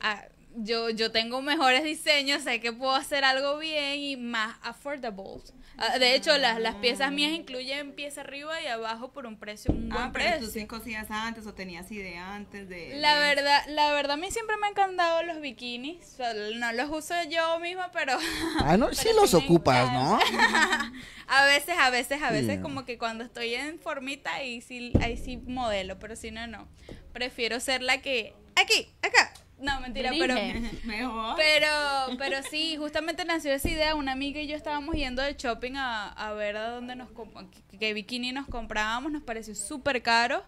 ah, yo, yo tengo mejores diseños, sé que puedo hacer algo bien y más affordable. Ah, de hecho, las, piezas mías incluyen pieza arriba y abajo por un precio, un buen ah, precio. ¿Tú sí cosías antes o tenías idea antes de, La verdad, la verdad a mí siempre me han encantado los bikinis. no los uso yo misma, pero... Ah, no, sí los ocupas, ¿no? a veces, a veces, a veces como que cuando estoy en formita y sí, ahí sí modelo, pero si no, no. Prefiero ser la que... Aquí, acá, no, mentira, pero, Mejor. pero. Pero sí, justamente nació esa idea. Una amiga y yo estábamos yendo de shopping a, ver a dónde nos. Que, bikini nos comprábamos, nos pareció súper caro.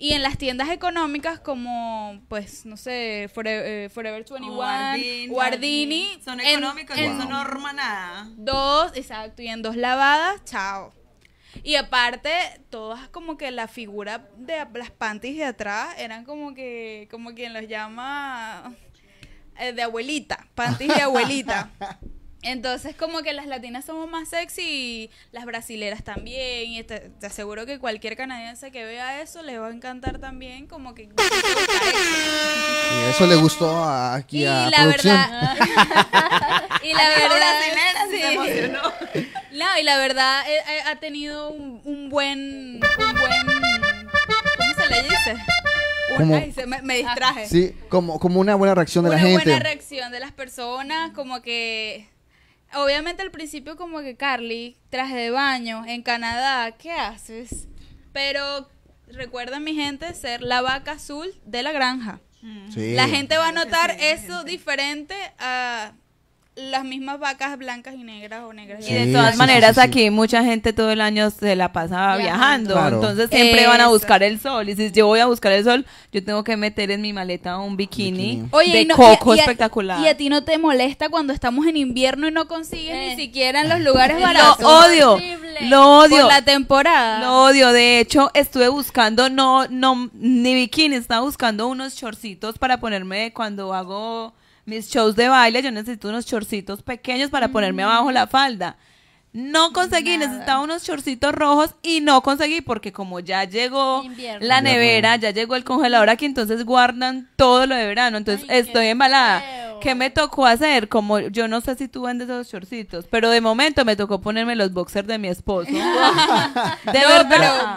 Y en las tiendas económicas como, pues, no sé, eh, Forever, 21, Guardini, Son económicos en, no norma nada. Dos, exacto, y en dos lavadas, chao. Y aparte, todas como que la figura de las panties de atrás eran como que, como quien los llama, eh, de abuelita, panties de abuelita. Entonces, como que las latinas somos más sexy y las brasileras también. Y te, aseguro que cualquier canadiense que vea eso le va a encantar también. Como que. Y eso le gustó a, aquí y la verdad. y la verdad. No y la verdad eh, eh, ha tenido un, buen. ¿Cómo se le dice? me, distraje. Sí, como, una buena reacción de la gente. Una buena reacción de las personas, como que... Obviamente al principio como que Carly, traje de baño, en Canadá, ¿qué haces? Pero recuerda mi gente ser la vaca azul de la granja. Mm. La gente va a notar eso diferente a las mismas vacas blancas y negras o negras. y de todas maneras aquí mucha gente todo el año se la pasa viajando, entonces siempre van a buscar el sol. Y si yo voy a buscar el sol, yo tengo que meter en mi maleta un bikini, de coco espectacular. Y a, ti no te molesta cuando estamos en invierno y no consigues ni eh. siquiera en los lugares baratos. Lo odio, lo odio. la temporada. Lo odio. De hecho, estuve buscando no no ni bikini, estaba buscando unos chorcitos para ponerme cuando hago mis shows de baile, yo necesito unos chorcitos pequeños para ponerme abajo la falda. No conseguí, necesitaba unos chorcitos rojos y no conseguí porque como ya llegó la nevera, ya llegó el congelador aquí, entonces guardan todo lo de verano, entonces estoy embalada. ¿Qué me tocó hacer? Como yo no sé si tú vendes esos chorcitos, pero de momento me tocó ponerme los boxers de mi esposo. de verdad.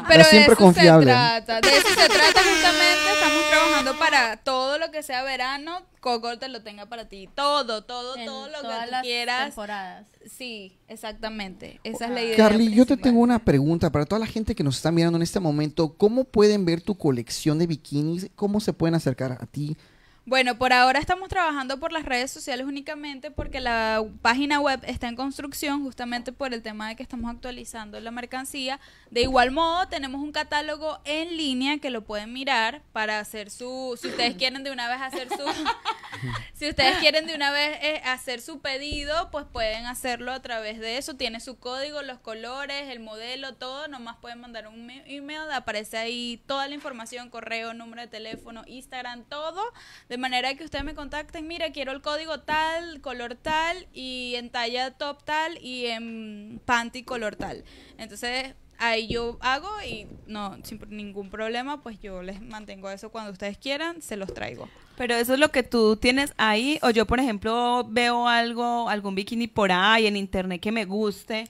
Pero, de eso se trata. De eso se trata justamente. Estamos trabajando para todo lo que sea verano. Cogol te lo tenga para ti. Todo, todo, todo lo que quieras. temporadas. Sí, exactamente. Esa es la idea. Carly, yo te tengo una pregunta para toda la gente que nos está mirando en este momento. ¿Cómo pueden ver tu colección de bikinis? ¿Cómo se pueden acercar a ti? Bueno, por ahora estamos trabajando por las redes sociales únicamente porque la página web está en construcción justamente por el tema de que estamos actualizando la mercancía. De igual modo, tenemos un catálogo en línea que lo pueden mirar para hacer su, si ustedes quieren de una vez hacer su, si ustedes quieren de una vez eh, hacer su pedido, pues pueden hacerlo a través de eso. Tiene su código, los colores, el modelo, todo. Nomás pueden mandar un email, aparece ahí toda la información, correo, número de teléfono, Instagram, todo de manera que ustedes me contacten, mira, quiero el código tal, color tal, y en talla top tal, y en panty color tal. Entonces, ahí yo hago y no, sin ningún problema, pues yo les mantengo eso cuando ustedes quieran, se los traigo. Pero eso es lo que tú tienes ahí, o yo por ejemplo veo algo, algún bikini por ahí en internet que me guste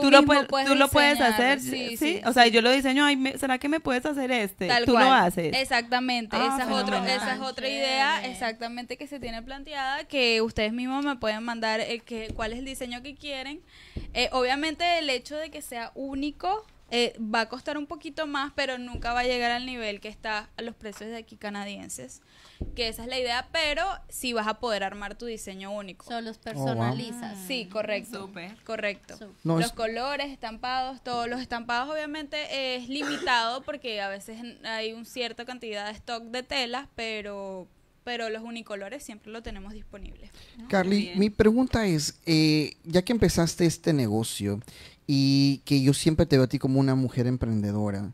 tú, lo, puedes tú lo, puedes hacer, sí, O sea, yo lo diseño, Ay, ¿será que me puedes hacer este? tú lo haces. Exactamente, ah, esa, es otra, idea exactamente que se tiene planteada, que ustedes mismos me pueden mandar eh, que, cuál es el diseño que quieren. Eh, obviamente el hecho de que sea único eh, va a costar un poquito más, pero nunca va a llegar al nivel que está a los precios de aquí canadienses que esa es la idea, pero si vas a poder armar tu diseño único. Solo los oh, personalizas. Sí, correcto. Correcto. los colores, estampados, todos los estampados obviamente es limitado porque a veces hay una cierta cantidad de stock de telas, pero pero los unicolores siempre lo tenemos disponibles. Carly, mi pregunta es, eh, ya que empezaste este negocio y que yo siempre te veo a ti como una mujer emprendedora,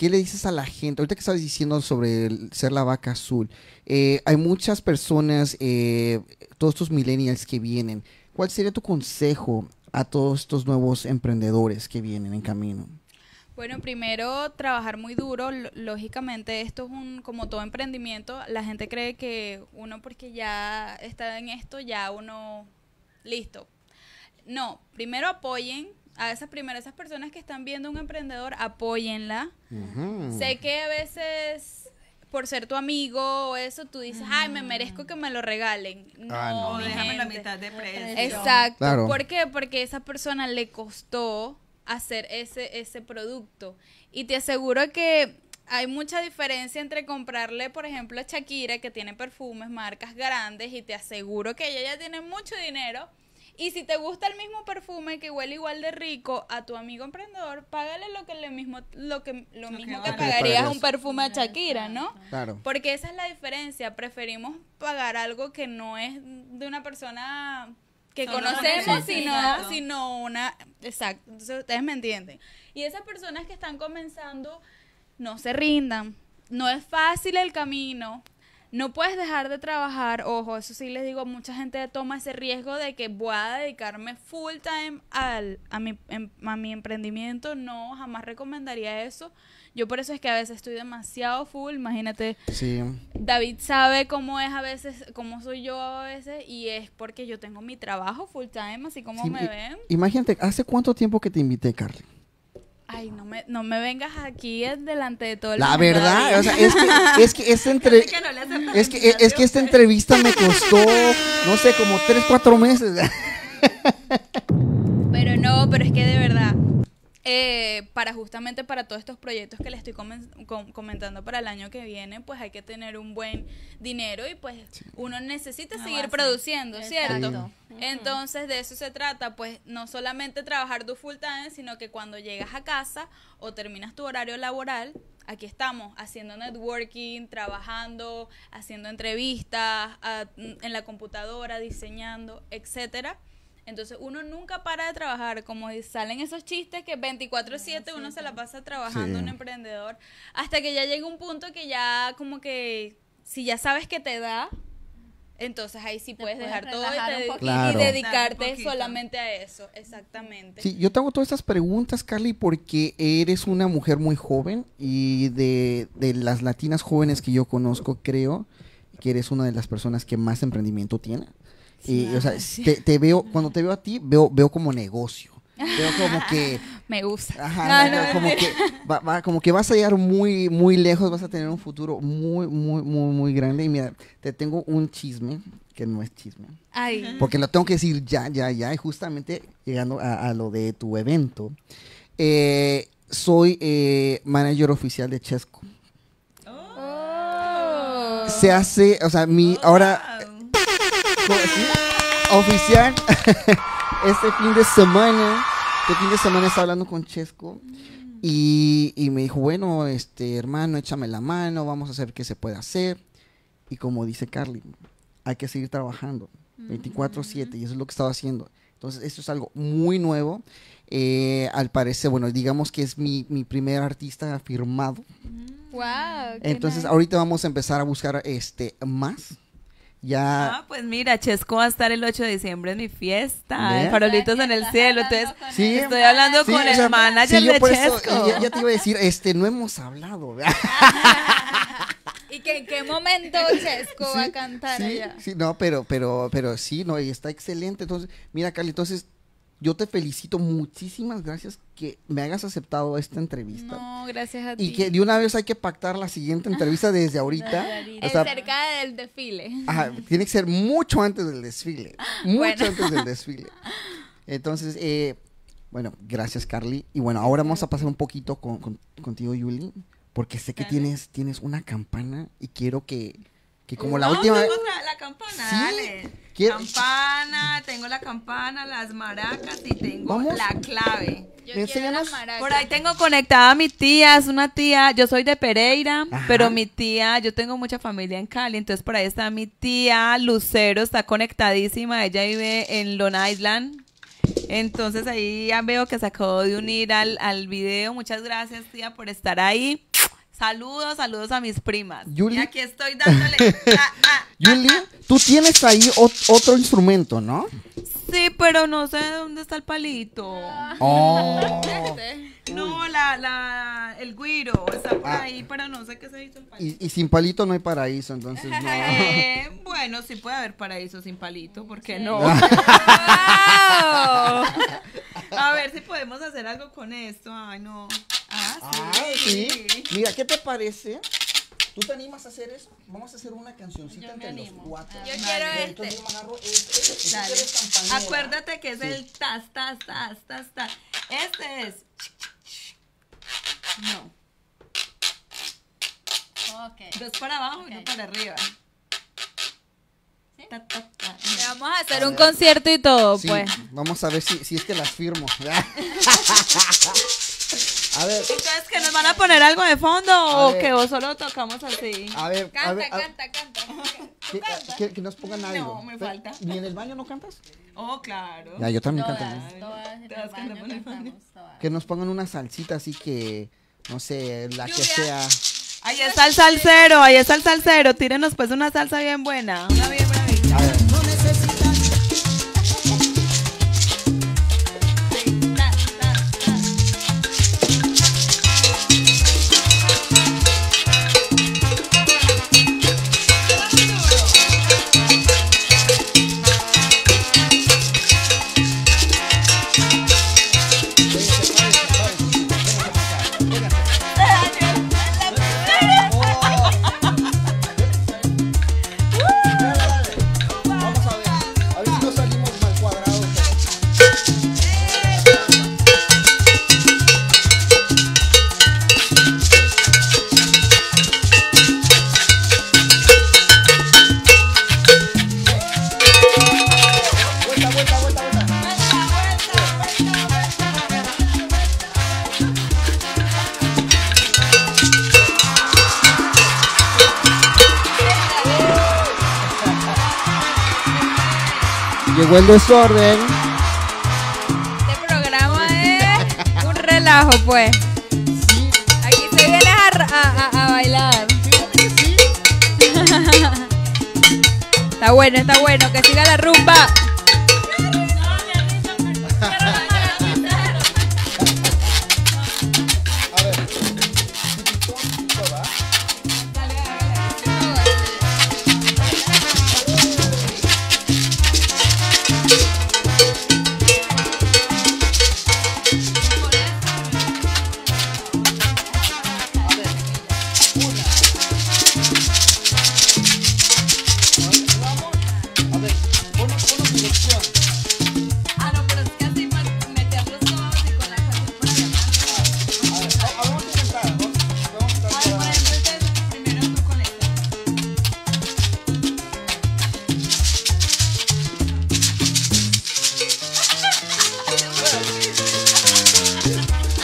¿Qué le dices a la gente? Ahorita que estabas diciendo sobre ser la vaca azul, eh, hay muchas personas, eh, todos estos millennials que vienen. ¿Cuál sería tu consejo a todos estos nuevos emprendedores que vienen en camino? Bueno, primero trabajar muy duro, lógicamente esto es un como todo emprendimiento, la gente cree que uno porque ya está en esto ya uno listo. No, primero apoyen a esas primeras, esas personas que están viendo a un emprendedor, apóyenla. Sé que a veces por ser tu amigo o eso, tú dices, ay, me merezco que me lo regalen. Ah, no, déjame la mitad de precio. Exacto. ¿Por qué? Porque esa persona le costó hacer ese, ese producto. Y te aseguro que hay mucha diferencia entre comprarle, por ejemplo, a Shakira, que tiene perfumes, marcas grandes, y te aseguro que ella ya tiene mucho dinero y si te gusta el mismo perfume que huele igual de rico a tu amigo emprendedor, págale lo que le mismo lo que lo, mismo que, pagarías un perfume a Shakira, ¿no? Claro. Porque esa es la diferencia, preferimos pagar algo que no es de una persona que conocemos, sino, sino una exacto, entonces ustedes me entienden. Y esas personas que están comenzando no se rindan. No es fácil el camino, no puedes dejar de trabajar, ojo, eso sí les digo, mucha gente toma ese riesgo de que voy a dedicarme full time al, a, mi, em, a mi emprendimiento. No, jamás recomendaría eso. Yo por eso es que a veces estoy demasiado full, imagínate. Sí. David sabe cómo es a veces, cómo soy yo a veces, y es porque yo tengo mi trabajo full time, así como me ven. Imagínate, ¿hace cuánto tiempo que te invité, Carly? Ay, no me, no me vengas aquí delante de todo el mundo. La verdad, o sea, es que, es que esta entre... es, que, esta entrevista me costó, no sé, como tres, cuatro meses. pero no, pero es que de verdad, eh, para justamente para todos estos proyectos que le estoy comentando para el año que viene, pues hay que tener un buen dinero y pues uno necesita seguir produciendo, ¿cierto? Entonces de eso se trata, pues no solamente trabajar tu full time, sino que cuando llegas a casa o terminas tu horario laboral, aquí estamos haciendo networking, trabajando, haciendo entrevistas en la computadora, diseñando, etcétera entonces uno nunca para de trabajar, como salen esos chistes que 24/7 uno se la pasa trabajando, un emprendedor, hasta que ya llega un punto que ya como que si ya sabes que te da, entonces ahí sí puedes, dejar todo y, y dedicarte solamente a eso, exactamente. Sí, yo te hago todas estas preguntas, Carly, porque eres una mujer muy joven y de, de las latinas jóvenes que yo conozco, creo que eres una de las personas que más emprendimiento tiene. Y, o sea, te, veo, cuando te veo a ti, veo, veo como negocio. Veo como que... Me gusta. Ajá, como, que, vas a llegar muy, muy lejos, vas a tener un futuro muy, muy, muy, muy grande. Y mira, te tengo un chisme que no es chisme. Ay. Porque lo tengo que decir ya, ya, ya. Y justamente llegando a, lo de tu evento. Eh, soy eh, manager oficial de Chesco. Oh. Oh. Se hace, o sea, mi, ahora oficial. este fin de semana, este fin de semana estaba hablando con Chesco y, me dijo, bueno, este hermano, échame la mano, vamos a hacer que se puede hacer. Y como dice Carly, hay que seguir trabajando 24/7 y eso es lo que estaba haciendo. Entonces, esto es algo muy nuevo. Eh, al parecer, bueno, digamos que es mi, primer artista firmado. Entonces, ahorita vamos a empezar a buscar este más ya. Ah, pues mira, Chesco va a estar el 8 de diciembre en mi fiesta. Parolitos Farolitos en el cielo. Entonces, estoy hablando con el manager de Chesco. Eh, ya, te iba a decir, este, no hemos hablado. ¿Y que en qué momento Chesco va a cantar allá? Sí, no, pero, pero, pero sí, no, y está excelente. Entonces, mira, Cali, entonces yo te felicito, muchísimas gracias que me hayas aceptado esta entrevista. No, gracias a ti. Y que de una vez hay que pactar la siguiente entrevista desde ahorita. Es cerca del desfile. Ajá, tiene que ser mucho antes del desfile. Mucho antes del desfile. Entonces, eh, bueno, gracias Carly. Y bueno, ahora vamos a pasar un poquito con, contigo, Yuli, porque sé que tienes, tienes una campana y quiero que como la no, última tengo la campana, dale. Campana, tengo la campana, las maracas y tengo la clave. Yo Por ahí tengo conectada a mi tía, es una tía, yo soy de Pereira, pero mi tía, yo tengo mucha familia en Cali, entonces por ahí está mi tía Lucero, está conectadísima, ella vive en Long Island, entonces ahí ya veo que se acabó de unir al, al video. Muchas gracias, tía, por estar ahí. Saludos, saludos a mis primas. Y aquí estoy dándole. Julie, tú tienes ahí otro instrumento, ¿no? Sí, pero no sé dónde está el palito. Ah. Oh. No, la, la, el guiro está por ah. ahí, pero no sé qué se hizo el palito. Y, sin palito no hay paraíso, entonces eh, bueno, sí puede haber paraíso sin palito, ¿por qué no? A ver si podemos hacer algo con esto. Ay, no. Ah, ah sí. sí. Mira, ¿qué te parece ¿Tú te animas a hacer eso? Vamos a hacer una cancioncita Yo entre los cuatro. Yo quiero este. este. este Acuérdate que es el tas, tas, tas, tas, tas. Este es. No. Ok. Dos para abajo y uno para arriba. ¿Sí? vamos a hacer un concierto y todo, sí. pues. Vamos a ver si, si es que las firmo. A ver. Entonces, ¿que nos van a poner algo de fondo o que vos solo tocamos así? A ver, canta, canta, eh, canta. Que, que, nos pongan algo. No, me falta. ¿Ni en el baño no cantas? Oh, claro. Ya, yo también canto. Que nos pongan una salsita así que, no sé, la que sea. Ahí está el salsero, ahí está el salsero. Tírenos pues una salsa bien buena. Una bien buena. el desorden. Este programa es un relajo, pues. Aquí te vienes a, a, bailar. está bueno, está bueno, que siga la rumba.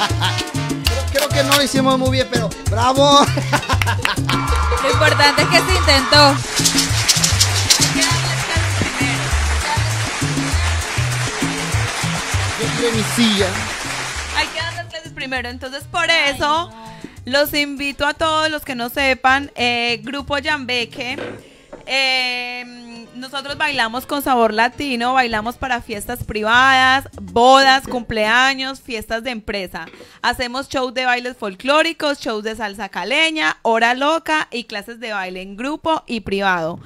creo, que no lo hicimos muy bien, pero ¡bravo! lo importante es que se intentó. Yo mi silla. Hay que dar las clases primero, entonces por eso los invito a todos los que no sepan, eh, Grupo Yambeque. Eh, nosotros bailamos con sabor latino, bailamos para fiestas privadas, bodas, cumpleaños, fiestas de empresa. Hacemos shows de bailes folclóricos, shows de salsa caleña, hora loca y clases de baile en grupo y privado.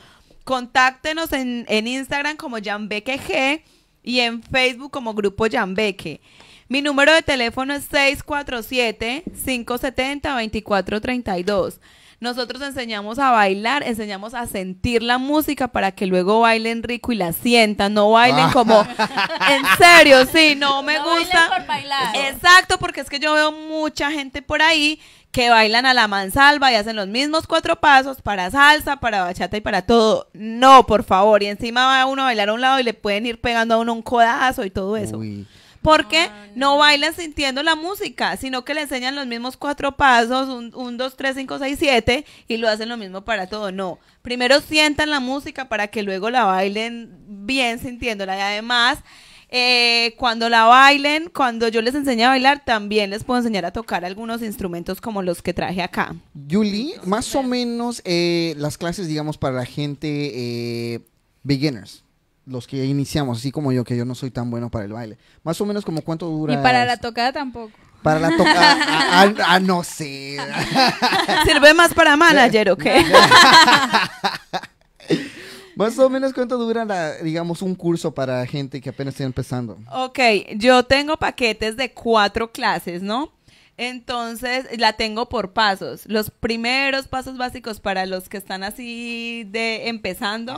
Contáctenos en, Instagram como G y en Facebook como Grupo Jambeque. Mi número de teléfono es 647-570-2432. Nosotros enseñamos a bailar, enseñamos a sentir la música para que luego bailen rico y la sientan, no bailen ah. como en serio, sí, no me no gusta. Por bailar. Exacto, porque es que yo veo mucha gente por ahí que bailan a la mansalva y hacen los mismos cuatro pasos para salsa, para bachata y para todo. No, por favor. Y encima va uno a bailar a un lado y le pueden ir pegando a uno un codazo y todo eso. Uy porque no bailan sintiendo la música, sino que le enseñan los mismos cuatro pasos, un, dos, tres, cinco, seis, siete, y lo hacen lo mismo para todo. No, primero sientan la música para que luego la bailen bien sintiéndola y además... Eh, cuando la bailen, cuando yo les enseñe a bailar, también les puedo enseñar a tocar algunos instrumentos como los que traje acá. Julie, más o menos eh, las clases, digamos, para la gente eh, beginners los que iniciamos, así como yo, que yo no soy tan bueno para el baile. Más o menos como cuánto dura. Y para la tocada tampoco. Para la tocada, ah, ah, ah, no sé. Sirve más para manager, ¿ok? Más o menos cuánto dura, digamos, un curso para gente que apenas está empezando. Ok, yo tengo paquetes de cuatro clases, ¿no? Entonces la tengo por pasos. Los primeros pasos básicos para los que están así de empezando.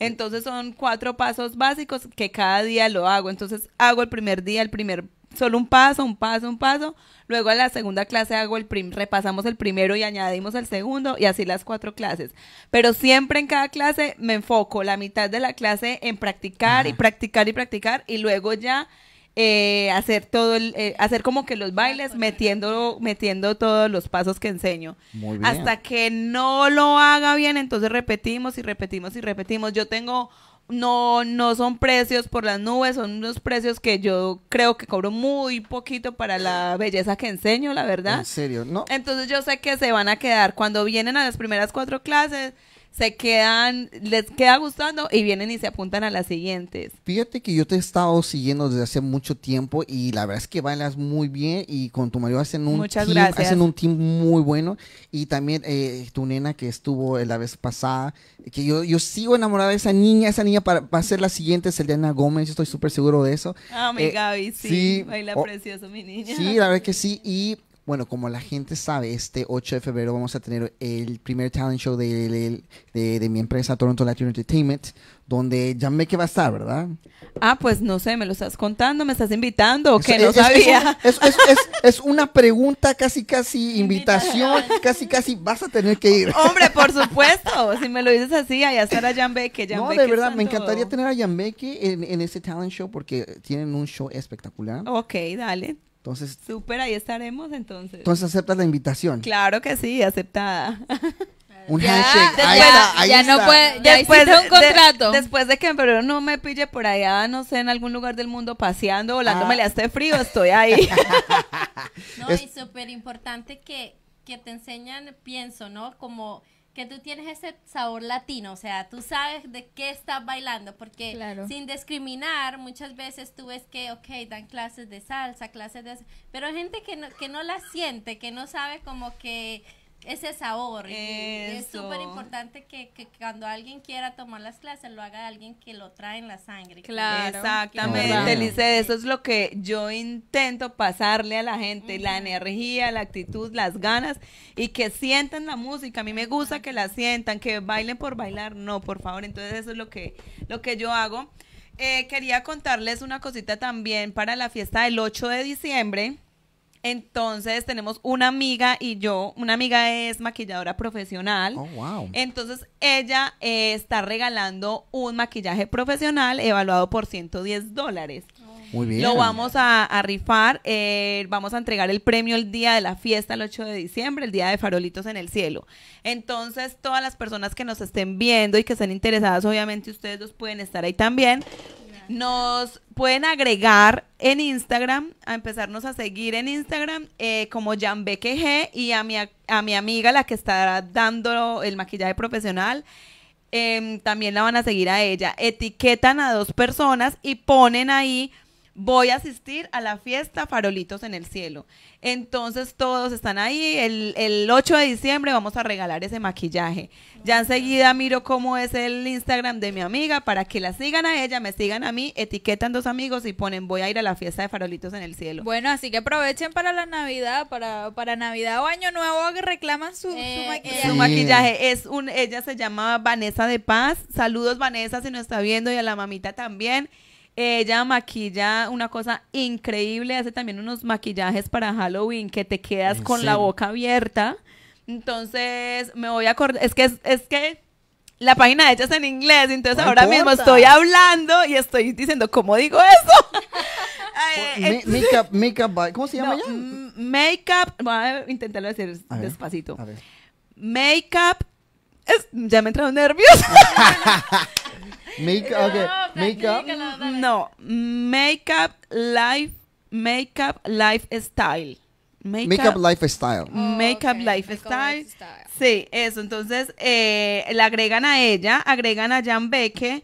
Entonces son cuatro pasos básicos que cada día lo hago. Entonces hago el primer día, el primer solo un paso, un paso, un paso. Luego a la segunda clase hago el prim, repasamos el primero y añadimos el segundo y así las cuatro clases. Pero siempre en cada clase me enfoco la mitad de la clase en practicar y practicar y practicar y luego ya eh, hacer todo el, eh, hacer como que los bailes metiendo, metiendo todos los pasos que enseño. Hasta que no lo haga bien, entonces repetimos y repetimos y repetimos. Yo tengo no, no son precios por las nubes, son unos precios que yo creo que cobro muy poquito para la belleza que enseño, la verdad. serio, ¿no? Entonces yo sé que se van a quedar. Cuando vienen a las primeras cuatro clases, se quedan, les queda gustando y vienen y se apuntan a las siguientes. Fíjate que yo te he estado siguiendo desde hace mucho tiempo y la verdad es que bailas muy bien y con tu marido hacen un, team, hacen un team muy bueno y también eh, tu nena que estuvo la vez pasada, que yo, yo sigo enamorada de esa niña, esa niña para, va a ser la siguiente, Selena Gómez, estoy súper seguro de eso. Ah, mi eh, Gaby, sí, baila precioso mi niña. Sí, la verdad que sí y bueno, como la gente sabe, este 8 de febrero vamos a tener el primer talent show de, mi empresa Toronto Latino Entertainment, donde Jan me va a estar, ¿verdad? Ah, pues no sé, me lo estás contando, me estás invitando, que no es, sabía. Es, una pregunta, casi, casi invitación, casi, casi vas a tener que ir. Hombre, por supuesto, si me lo dices así, allá estará Becke. No, de verdad, me encantaría tener a Jan en, en ese talent show porque tienen un show espectacular. Ok, dale. Entonces. Súper, ahí estaremos entonces. Entonces aceptas la invitación. Claro que sí, aceptada. Un handshake. ahí ya no puede, después de, un contrato. después de que en febrero no me pille por allá, no sé, en algún lugar del mundo paseando, volándome ah. le este frío, estoy ahí. no, y súper importante que, que te enseñan, pienso, ¿no? Como tú tienes ese sabor latino, o sea, tú sabes de qué estás bailando, porque sin discriminar, muchas veces tú ves que, ok, dan clases de salsa, clases de... Pero hay gente que no, que no la siente, que no sabe como que ese sabor. es súper importante que, cuando alguien quiera tomar las clases lo haga alguien que lo trae en la sangre. Claro. Exactamente, Lice, eso es lo que yo intento pasarle a la gente, la energía, la actitud, las ganas y que sientan la música. A mí me gusta que la sientan, que bailen por bailar, no, por favor. Entonces eso es lo que, lo que yo hago. Eh, quería contarles una cosita también para la fiesta del 8 de diciembre. Entonces tenemos una amiga y yo, una amiga es maquilladora profesional. Oh, wow. Entonces ella eh, está regalando un maquillaje profesional evaluado por 110 dólares. Oh. Muy bien. Lo vamos a, rifar, eh, vamos a entregar el premio el día de la fiesta, el 8 de diciembre, el día de Farolitos en el Cielo. Entonces todas las personas que nos estén viendo y que estén interesadas, obviamente ustedes dos pueden estar ahí también, nos pueden agregar en Instagram, a empezarnos a seguir en Instagram eh, como como JanBQG y a mi, a mi amiga, la que estará dando el maquillaje profesional. Em, también la van a seguir a ella. Etiquetan a dos personas y ponen ahí voy a asistir a la fiesta Farolitos en el Cielo. Entonces todos están ahí, el, el 8 de diciembre vamos a regalar ese maquillaje. Ya enseguida miro cómo es el Instagram de mi amiga para que la sigan a ella, me sigan a mí, etiquetan dos amigos y ponen voy a ir a la fiesta de Farolitos en el Cielo. Bueno, así que aprovechen para la Navidad, para, para Navidad o Año Nuevo que reclaman su, eh, maquillaje. Eh, su maquillaje es un, ella se llama Vanessa de Paz. Saludos Vanessa si nos está viendo y a la mamita también. Ella maquilla una cosa increíble, hace también unos maquillajes para Halloween que te quedas con la boca abierta. Entonces, me voy a acordar, es que es, que la página de ella es en inglés, entonces ahora mismo estoy hablando y estoy diciendo, ¿cómo digo eso? Eh, makeup, makeup, ¿cómo se llama ya? Makeup, voy a intentarlo decir despacito. Makeup, ya me entraron nervios. Make, Makeup. No, makeup, life, makeup, lifestyle. Makeup, lifestyle. makeup lifestyle. Oh, sí, eso. Entonces, eh, le agregan a ella, agregan a Jan Beque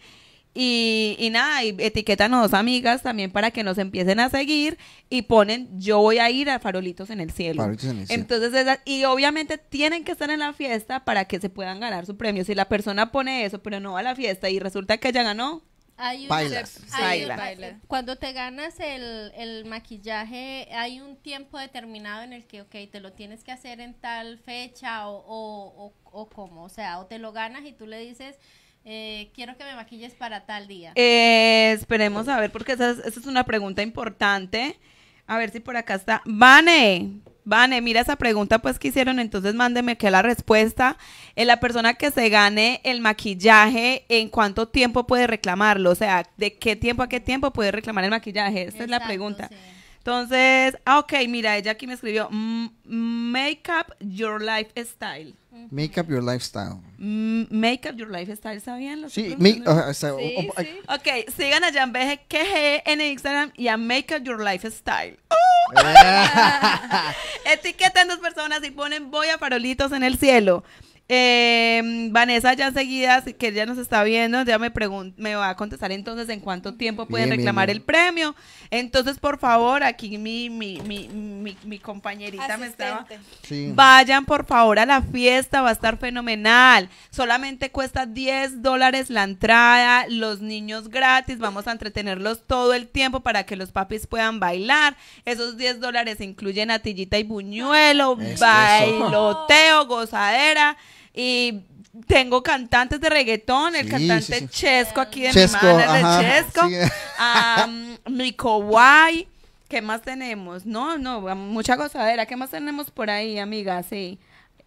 y, y, nada, y etiquetan a dos amigas también para que nos empiecen a seguir y ponen yo voy a ir a Farolitos en el Cielo. Entonces, y obviamente tienen que estar en la fiesta para que se puedan ganar su premio. Si la persona pone eso, pero no va a la fiesta y resulta que ella ganó, hay un, Cuando te ganas el, el, maquillaje, hay un tiempo determinado en el que, ok, te lo tienes que hacer en tal fecha o, como o, o sea, o te lo ganas y tú le dices, eh, quiero que me maquilles para tal día? Eh, esperemos a ver, porque esa es, es, una pregunta importante. A ver si por acá está. Vane, Vane, mira esa pregunta pues que hicieron, entonces mándeme que la respuesta. Eh, la persona que se gane el maquillaje, ¿en cuánto tiempo puede reclamarlo? O sea, ¿de qué tiempo a qué tiempo puede reclamar el maquillaje? Esta es la pregunta. Entonces, ah, ok, mira, ella aquí me escribió Make up your lifestyle. Make up your lifestyle. make up your lifestyle, ¿está bien? sí, sí, Ok, sigan a Jan en Instagram y a Make up your lifestyle. ¡Oh! Etiquetan dos personas y ponen voy a farolitos en el cielo. Eh, Vanessa ya seguidas, que ya nos está viendo, ya me, me va a contestar entonces en cuánto tiempo pueden reclamar el premio. Entonces, por favor, aquí mi, mi, mi, mi, compañerita me estaba... Vayan, por favor, a la fiesta, va a estar fenomenal. Solamente cuesta 10 dólares la entrada, los niños gratis, vamos a entretenerlos todo el tiempo para que los papis puedan bailar. Esos 10 dólares incluyen atillita y buñuelo, bailoteo, gozadera. Y tengo cantantes de reggaetón, el cantante Chesco aquí de mi madre, de Chesco, um, ¿Qué más tenemos? No, no, mucha gozadera. ¿Qué más tenemos por ahí, amiga? Sí.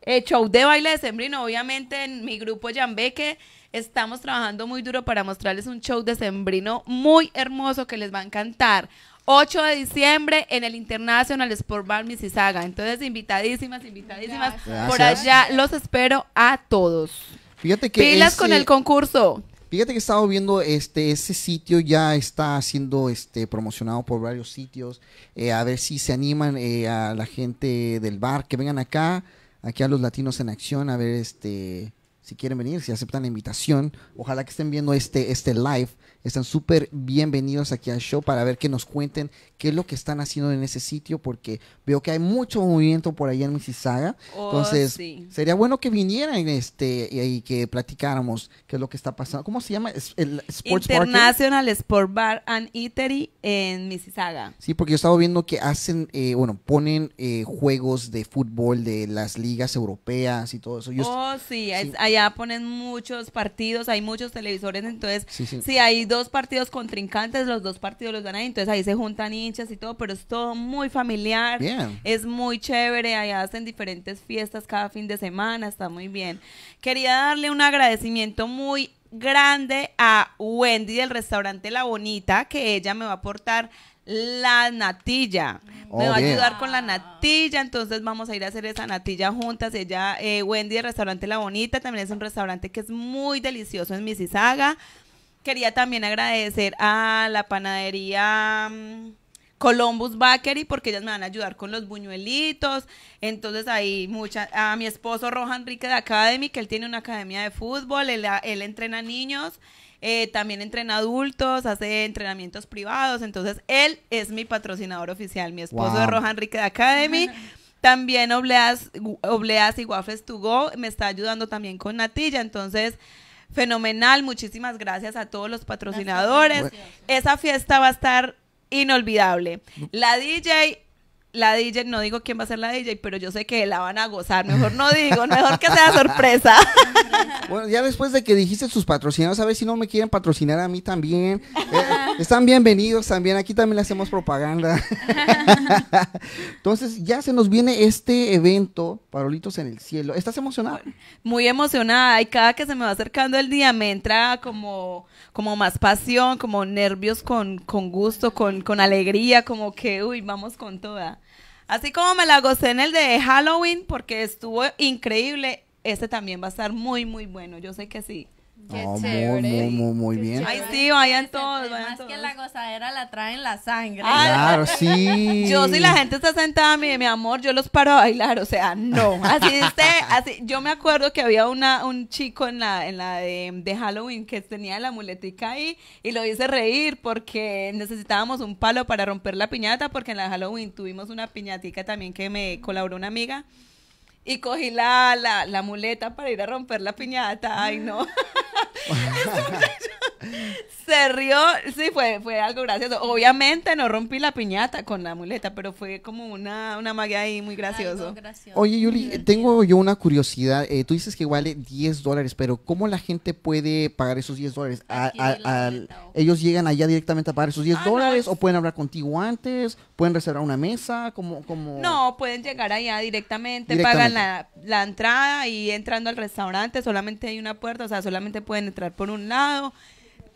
el eh, show de baile de sembrino, obviamente en mi grupo Yambeque estamos trabajando muy duro para mostrarles un show de sembrino muy hermoso que les va a encantar. 8 de diciembre en el International Sport Bar Mississauga. Entonces, invitadísimas, invitadísimas. Por allá los espero a todos. Fíjate que Pilas con el eh, concurso. Fíjate que he estado viendo este ese sitio ya está siendo este promocionado por varios sitios. Eh, a ver si se animan eh, a la gente del bar que vengan acá, aquí a los latinos en acción a ver este si quieren venir, si aceptan la invitación. Ojalá que estén viendo este este live están súper bienvenidos aquí al show para ver que nos cuenten qué es lo que están haciendo en ese sitio, porque veo que hay mucho movimiento por allá en Mississauga. Oh, entonces, sería bueno que vinieran este, y, que platicáramos qué es lo que está pasando. ¿Cómo se llama? el Sports International Sport Bar and Eatery en Mississauga. Sí, porque yo estaba viendo que hacen, eh, bueno, ponen eh, juegos de fútbol de las ligas europeas y todo eso. Yo oh, sí, allá ponen muchos partidos, hay muchos televisores, entonces sí, hay dos dos partidos contrincantes, los dos partidos los dan ahí, entonces ahí se juntan hinchas y todo, pero es todo muy familiar, es muy chévere, allá hacen diferentes fiestas cada fin de semana, está muy bien. Quería darle un agradecimiento muy grande a Wendy del restaurante La Bonita, que ella me va a aportar la natilla. Oh, me va a ayudar con la natilla, entonces vamos a ir a hacer esa natilla juntas. Ella, eh, Wendy del restaurante La Bonita, también es un restaurante que es muy delicioso en Mississauga quería también agradecer a la panadería mm, Columbus Bakery porque ellas me van a ayudar con los buñuelitos. Entonces hay mucha, a mi esposo Roja Enrique de Academy, que él tiene una academia de fútbol, él, entrena niños. Eh, también entrena adultos, hace entrenamientos privados, entonces él es mi patrocinador oficial, mi esposo de Roja Enrique de Academy. También Obleas, Obleas y Waffles to Go me está ayudando también con Natilla, entonces fenomenal. Muchísimas gracias a todos los patrocinadores. Esa fiesta va a estar inolvidable. La DJ la DJ, no digo quién va a ser la DJ, pero yo sé que la van a gozar. Mejor no digo, mejor que sea sorpresa. bueno, ya después de que dijiste sus patrocinados, a ver si no me quieren patrocinar a mí también. Eh, están bienvenidos también, aquí también le hacemos propaganda. Entonces, ya se nos viene este evento, Parolitos en el Cielo. ¿Estás emocionada? Muy emocionada y cada que se me va acercando el día me entra como, como más pasión, como nervios con, con gusto, con, con alegría, como que, uy, vamos con toda. Así como me la gocé en el de Halloween, porque estuvo increíble, este también va a estar muy, muy bueno. Yo sé que sí. Qué chévere. Muy, muy, bien. Ay, sí, vayan todos. Vayan más que la gozadera la traen la sangre. Ah, claro, sí. Yo, si la gente está sentada, mi, mi amor, yo los paro a bailar. O sea, no. Así este, así. Yo me acuerdo que había una, un chico en la, en la de, de Halloween que tenía la muletica ahí y lo hice reír porque necesitábamos un palo para romper la piñata porque en la de Halloween tuvimos una piñatica también que me colaboró una amiga y cogí la, la, muleta para ir a romper la piñata. Ay, no. se rió, sí, fue, fue algo gracioso. Obviamente no rompí la piñata con la muleta, pero fue como una, una magia ahí muy gracioso. Oye, Yuli, tengo yo una curiosidad. Eh, tú dices que vale 10 dólares, pero ¿cómo la gente puede pagar esos 10 dólares? ¿Ellos llegan allá directamente a pagar esos 10 ah, dólares o pueden hablar contigo antes? ¿Pueden reservar una mesa? como como No, pueden llegar allá directamente, pagan la, la entrada y entrando al restaurante solamente hay una puerta, o sea, solamente pueden entrar por un lado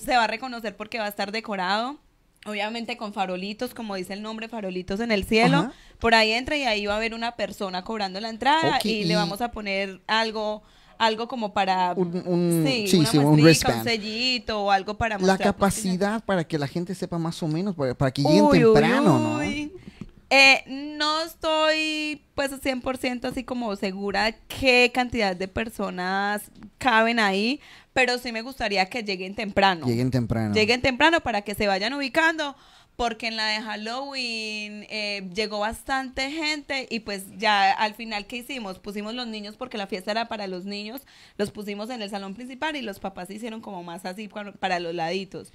se va a reconocer porque va a estar decorado. Obviamente con farolitos, como dice el nombre, farolitos en el cielo. Por ahí entra y ahí va a haber una persona cobrando la entrada y, le vamos a poner algo algo como para un, sí, sí, un, sellito o algo para mostrar, la pues, capacidad para que la gente sepa más o menos para, que lleguen temprano no eh, no estoy pues 100% así como segura qué cantidad de personas caben ahí, pero sí me gustaría que lleguen temprano. Lleguen temprano. Lleguen temprano para que se vayan ubicando, porque en la de Halloween eh, llegó bastante gente y pues ya al final, ¿qué hicimos? Pusimos los niños, porque la fiesta era para los niños, los pusimos en el salón principal y los papás hicieron como más así para los laditos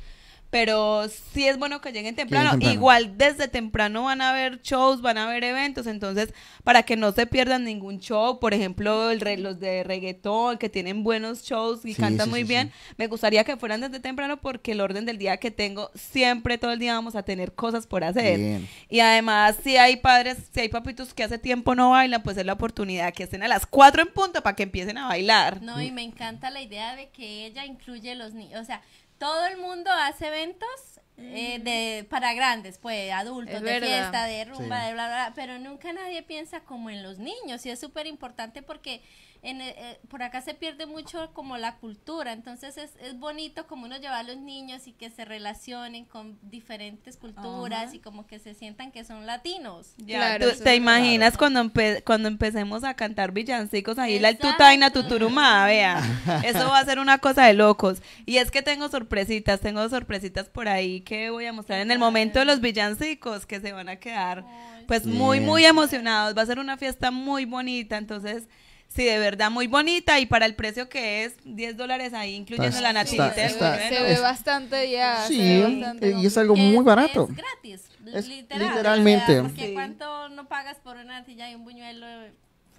pero sí es bueno que lleguen temprano. Igual desde temprano van a haber shows, van a haber eventos, entonces para que no se pierdan ningún show, por ejemplo, el los de reggaetón que tienen buenos shows y cantan muy bien, me gustaría que fueran desde temprano porque el orden del día que tengo, siempre todo el día vamos a tener cosas por hacer. Y además, si hay padres, si hay papitos que hace tiempo no bailan, pues es la oportunidad que estén a las 4 en punto para que empiecen a bailar. No, y me encanta la idea de que ella incluye los niños, o sea, todo el mundo hace eventos eh, de, para grandes, pues adultos, de fiesta, de rumba, de bla, bla, bla, pero nunca nadie piensa como en los niños y es súper importante porque eh, eh, por acá se pierde mucho como la cultura, entonces es, es bonito como uno lleva a los niños y que se relacionen con diferentes culturas y como que se sientan que son latinos. claro, ¿Te imaginas cuando, cuando empecemos a cantar villancicos ahí la tutaina tuturuma vea? Eso va a ser una cosa de locos. Y es que tengo sorpresitas, tengo sorpresitas por ahí que voy a mostrar en el momento de los villancicos que se van a quedar pues muy, muy emocionados. Va a ser una fiesta muy bonita, entonces... Sí, de verdad, muy bonita y para el precio que es, 10 dólares ahí, incluyendo la nativita. Está, se, ve bastante ya. Sí, bastante eh, y es algo muy barato. Es gratis, literalmente. Porque ¿Cuánto no pagas por una natilla y un buñuelo?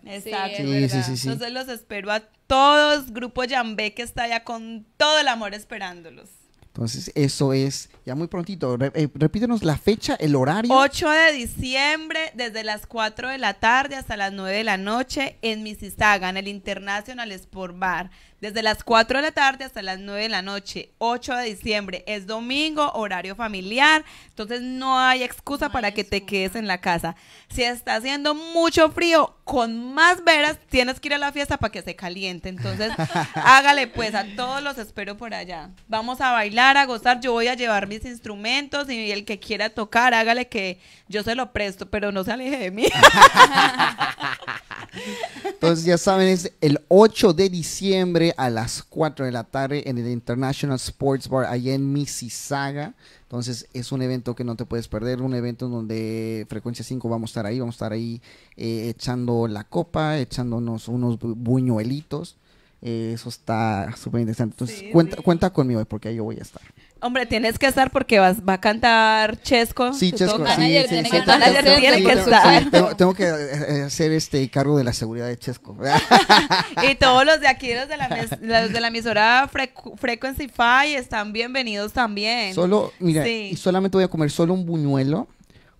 Exacto. Sí, sí, sí, Entonces los espero a todos. Grupo Yambé que está allá con todo el amor esperándolos. Entonces, eso es ya muy prontito. Eh, repítenos la fecha, el horario. 8 de diciembre, desde las 4 de la tarde hasta las 9 de la noche en Mississauga, en el International Sport Bar desde las 4 de la tarde hasta las 9 de la noche, 8 de diciembre, es domingo, horario familiar, entonces no hay excusa para que te quedes en la casa. Si está haciendo mucho frío, con más veras tienes que ir a la fiesta para que se caliente, entonces hágale pues, a todos los espero por allá. Vamos a bailar, a gozar, yo voy a llevar mis instrumentos y el que quiera tocar, hágale que yo se lo presto, pero no se aleje de mí. Entonces, ya saben, es el 8 de diciembre a las 4 de la tarde en el International Sports Bar, allá en Mississauga. Entonces, es un evento que no te puedes perder, un evento donde Frecuencia 5 vamos a estar ahí, vamos a estar ahí eh, echando la copa, echándonos unos buñuelitos. Eh, eso está súper interesante. Entonces, cuenta, cuenta conmigo porque ahí yo voy a estar. Hombre, tienes que estar porque vas, va a cantar Chesco. Sí, Chesco. tiene, que, estar. Tengo, que eh, hacer este cargo de la seguridad de Chesco. y todos los de aquí, los de la, de la emisora Frequency Fi, están bienvenidos también. Solo, mira, y solamente voy a comer solo un buñuelo.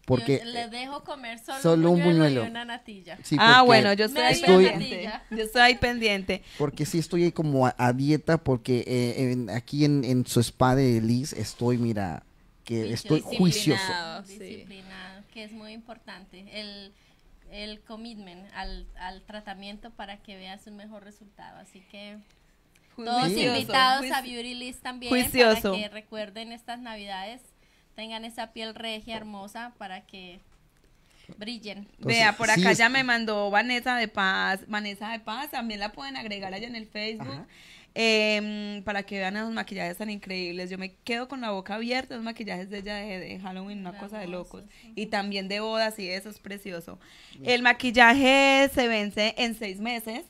Porque le dejo comer solo, un buñuelo. Y una natilla. ah, bueno, yo estoy, ahí pendiente. yo estoy ahí pendiente. Porque sí estoy como a, dieta, porque eh, en, aquí en, en, su spa de Liz estoy, mira, que estoy juicioso. Disciplinado, que es muy importante. El el commitment al, al tratamiento para que veas un mejor resultado. Así que todos invitados a Beauty Liz también juicioso. para que recuerden estas navidades tengan esa piel regia, hermosa, para que brillen. Vea, por acá ya me mandó Vanessa de Paz. Vanessa de Paz, también la pueden agregar allá en el Facebook. Eh, para que vean esos maquillajes tan increíbles. Yo me quedo con la boca abierta, los maquillajes de ella de, Halloween, una cosa de locos. Y también de bodas, y eso es precioso. El maquillaje se vence en seis meses.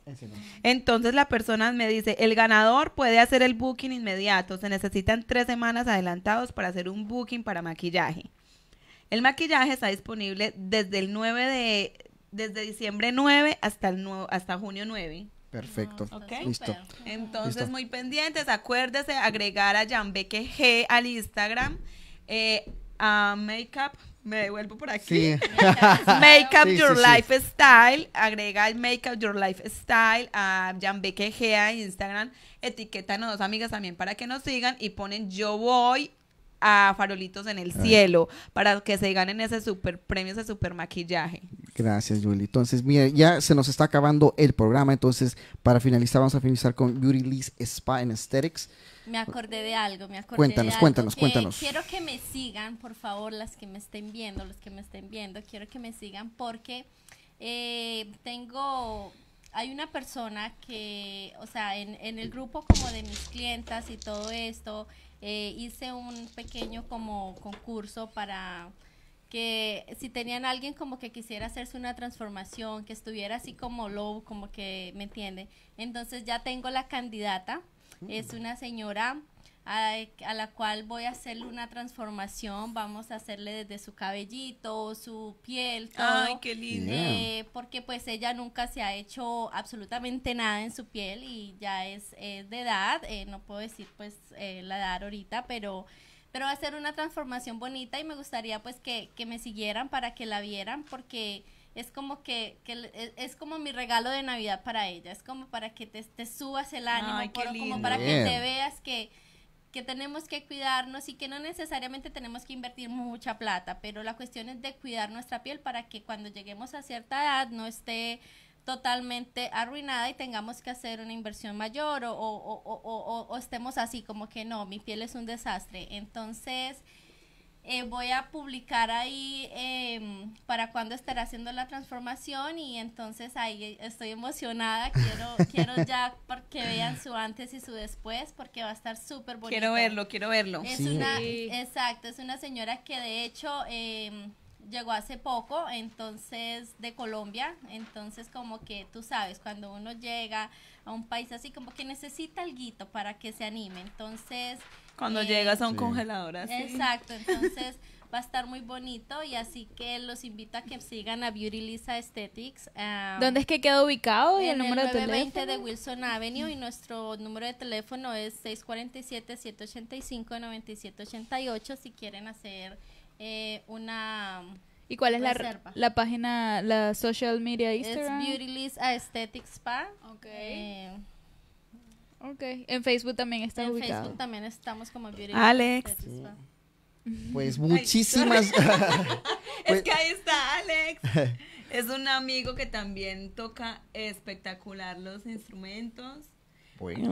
Entonces la persona me dice, el ganador puede hacer el booking inmediato. Se necesitan tres semanas adelantados para hacer un booking para maquillaje. El maquillaje está disponible desde el 9 de desde diciembre 9 hasta el hasta junio 9. Perfecto. Ah, Listo. Entonces, muy pendientes. Acuérdese agregar a Jambeque G al Instagram. Eh, a Makeup. Me devuelvo por aquí. makeup Your Life Lifestyle. Agrega el Makeup Your Lifestyle a Jambeque G a Instagram. Etiquétanos dos amigas también para que nos sigan y ponen yo voy a Farolitos en el Cielo para que se ganen ese super premio, ese super maquillaje. Gracias, Julie. Entonces, mira, ya se nos está acabando el programa. Entonces, para finalizar, vamos a finalizar con Beauty Lease Spa and Aesthetics. Me acordé de algo, me acordé cuéntanos, Cuéntanos, cuéntanos, Quiero que me sigan, por favor, las que me estén viendo, los que me estén viendo, quiero que me sigan porque eh, tengo hay una persona que, o sea, en, en, el grupo como de mis clientas y todo esto, eh, hice un pequeño como concurso para que si tenían alguien como que quisiera hacerse una transformación, que estuviera así como low, como que, ¿me entiende? Entonces ya tengo la candidata, es mm. una señora a, la cual voy a hacerle una transformación, vamos a hacerle desde su cabellito, su piel, todo. Ay, qué lindo. Eh, porque pues ella nunca se ha hecho absolutamente nada en su piel y ya es, de edad, eh, no puedo decir pues eh, la edad ahorita, pero pero va a ser una transformación bonita y me gustaría pues que, me siguieran para que la vieran porque es como que, e, es, como mi regalo de Navidad para ella, es como para que te, subas el ánimo, como para que te veas que que tenemos que cuidarnos y que no necesariamente tenemos que invertir mucha plata, pero la cuestión es de cuidar nuestra piel para que cuando lleguemos a cierta edad no esté totalmente arruinada y tengamos que hacer una inversión mayor o, o, o estemos así como que no, mi piel es un desastre. Entonces, eh, voy a publicar ahí em, para cuándo estará haciendo la transformación y entonces ahí estoy emocionada. Quiero, quiero ya que vean su antes y su después porque va a estar súper bonito. Quiero verlo, quiero verlo. exacto, es una señora que de hecho em, llegó hace poco, entonces de Colombia, entonces como que tú sabes, cuando uno llega a un país así como que necesita algo para que se anime, entonces... Cuando llegas a un congelador Exacto, entonces va a estar muy bonito y así que los invito a que sigan a Beauty Lisa Aesthetics. ¿Dónde es que queda ubicado y el, número de teléfono? de Wilson Avenue y nuestro número de teléfono es 647-785-9788 si quieren hacer eh, una... ¿Y cuál es la, la página, la social media Instagram? Es Beauty Lisa Aesthetics Spa. Eh, Ok, en Facebook también está en En Facebook también estamos como ah, Alex. Mm. Pues muchísimas. es pues que ahí está Alex. Es un amigo que también toca espectacular los instrumentos.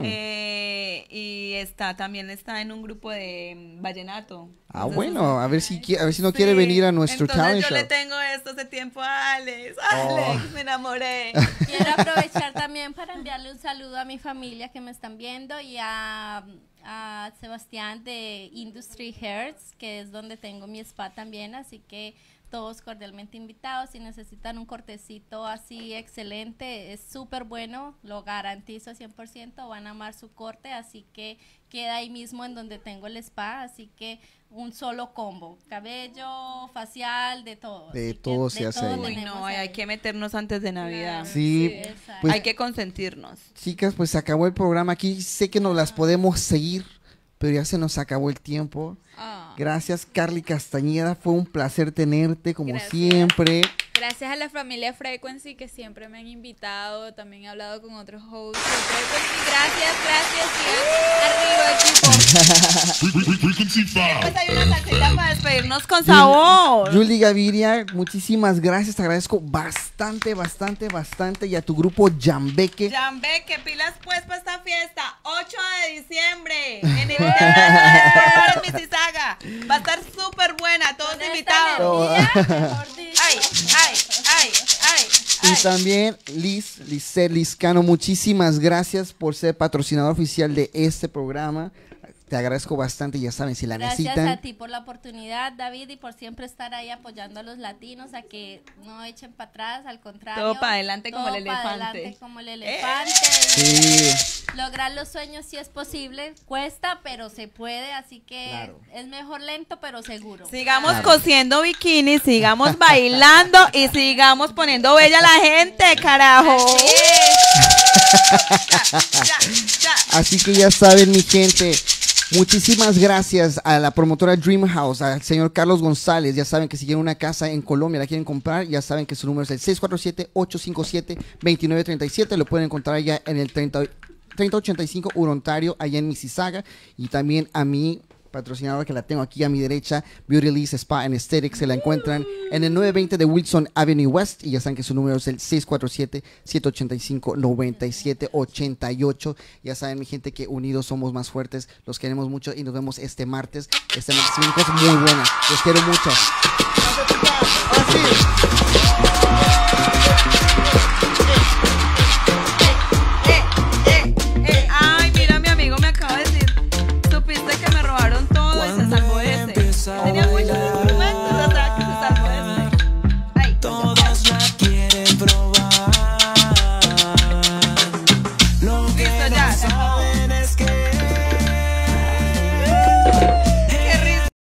Eh, y está, también está en un grupo de vallenato. Ah, bueno, a ver si a ver si no quiere venir a nuestro entonces yo le tengo esto hace tiempo a Alex. Oh. Alex, me enamoré. Quiero aprovechar también para enviarle un saludo a mi familia que me están viendo y a, a Sebastián de Industry Hertz, que es donde tengo mi spa también, así que todos cordialmente invitados. Si necesitan un cortecito así excelente, es súper bueno, lo garantizo 100%, van a amar su corte, así que queda ahí mismo en donde tengo el spa, así que un solo combo, cabello, facial, de todo. De todo se hace no, hay que meternos antes de Navidad. Sí, pues hay que consentirnos. Chicas, pues se acabó el programa aquí, sé que nos las ah. podemos seguir pero ya se nos acabó el tiempo. Ah. Gracias, Carly Castañeda. Fue un placer tenerte, como siempre. Gracias a la familia Frequency que siempre me han invitado. También he hablado con otros hosts de Frequency. Gracias, gracias. arriba, equipo. Después pues hay una salsita para despedirnos con sabor. Juli Gaviria, muchísimas gracias. Te agradezco bastante, bastante, bastante. Y a tu grupo Jambeque. Jambeque, pilas pues para esta fiesta. 8 de diciembre. En el de Va a estar súper buena. Todos invitados. Ay, ay. Y también Liz, Liz Cano, muchísimas gracias por ser patrocinador oficial de este programa. Te agradezco bastante, ya saben, si la necesitan. Gracias a ti por la oportunidad, David, y por siempre estar ahí apoyando a los latinos a que no echen para atrás, al contrario. Todo para adelante como el elefante. adelante como el elefante. Lograr los sueños si es posible, cuesta, pero se puede, así que es mejor lento, pero seguro. Sigamos cosiendo bikinis, sigamos bailando y sigamos poniendo bella a la gente, carajo. Así que ya saben, mi gente, Muchísimas gracias a la promotora Dream House, al señor Carlos González. Ya saben que si quieren una casa en Colombia, la quieren comprar, ya saben que su número es el 647-857-2937. Lo pueden encontrar allá en el 30, 3085 Urontario, allá en Mississauga. Y también a mí patrocinadora que la tengo aquí a mi derecha, Beauty Lease Spa and Aesthetics. Se la encuentran en el 920 de Wilson Avenue West y ya saben que su número es el 647-785-9788. Ya saben, mi gente, que unidos somos más fuertes. Los queremos mucho y nos vemos este martes. Este martes es muy buena. Los quiero mucho.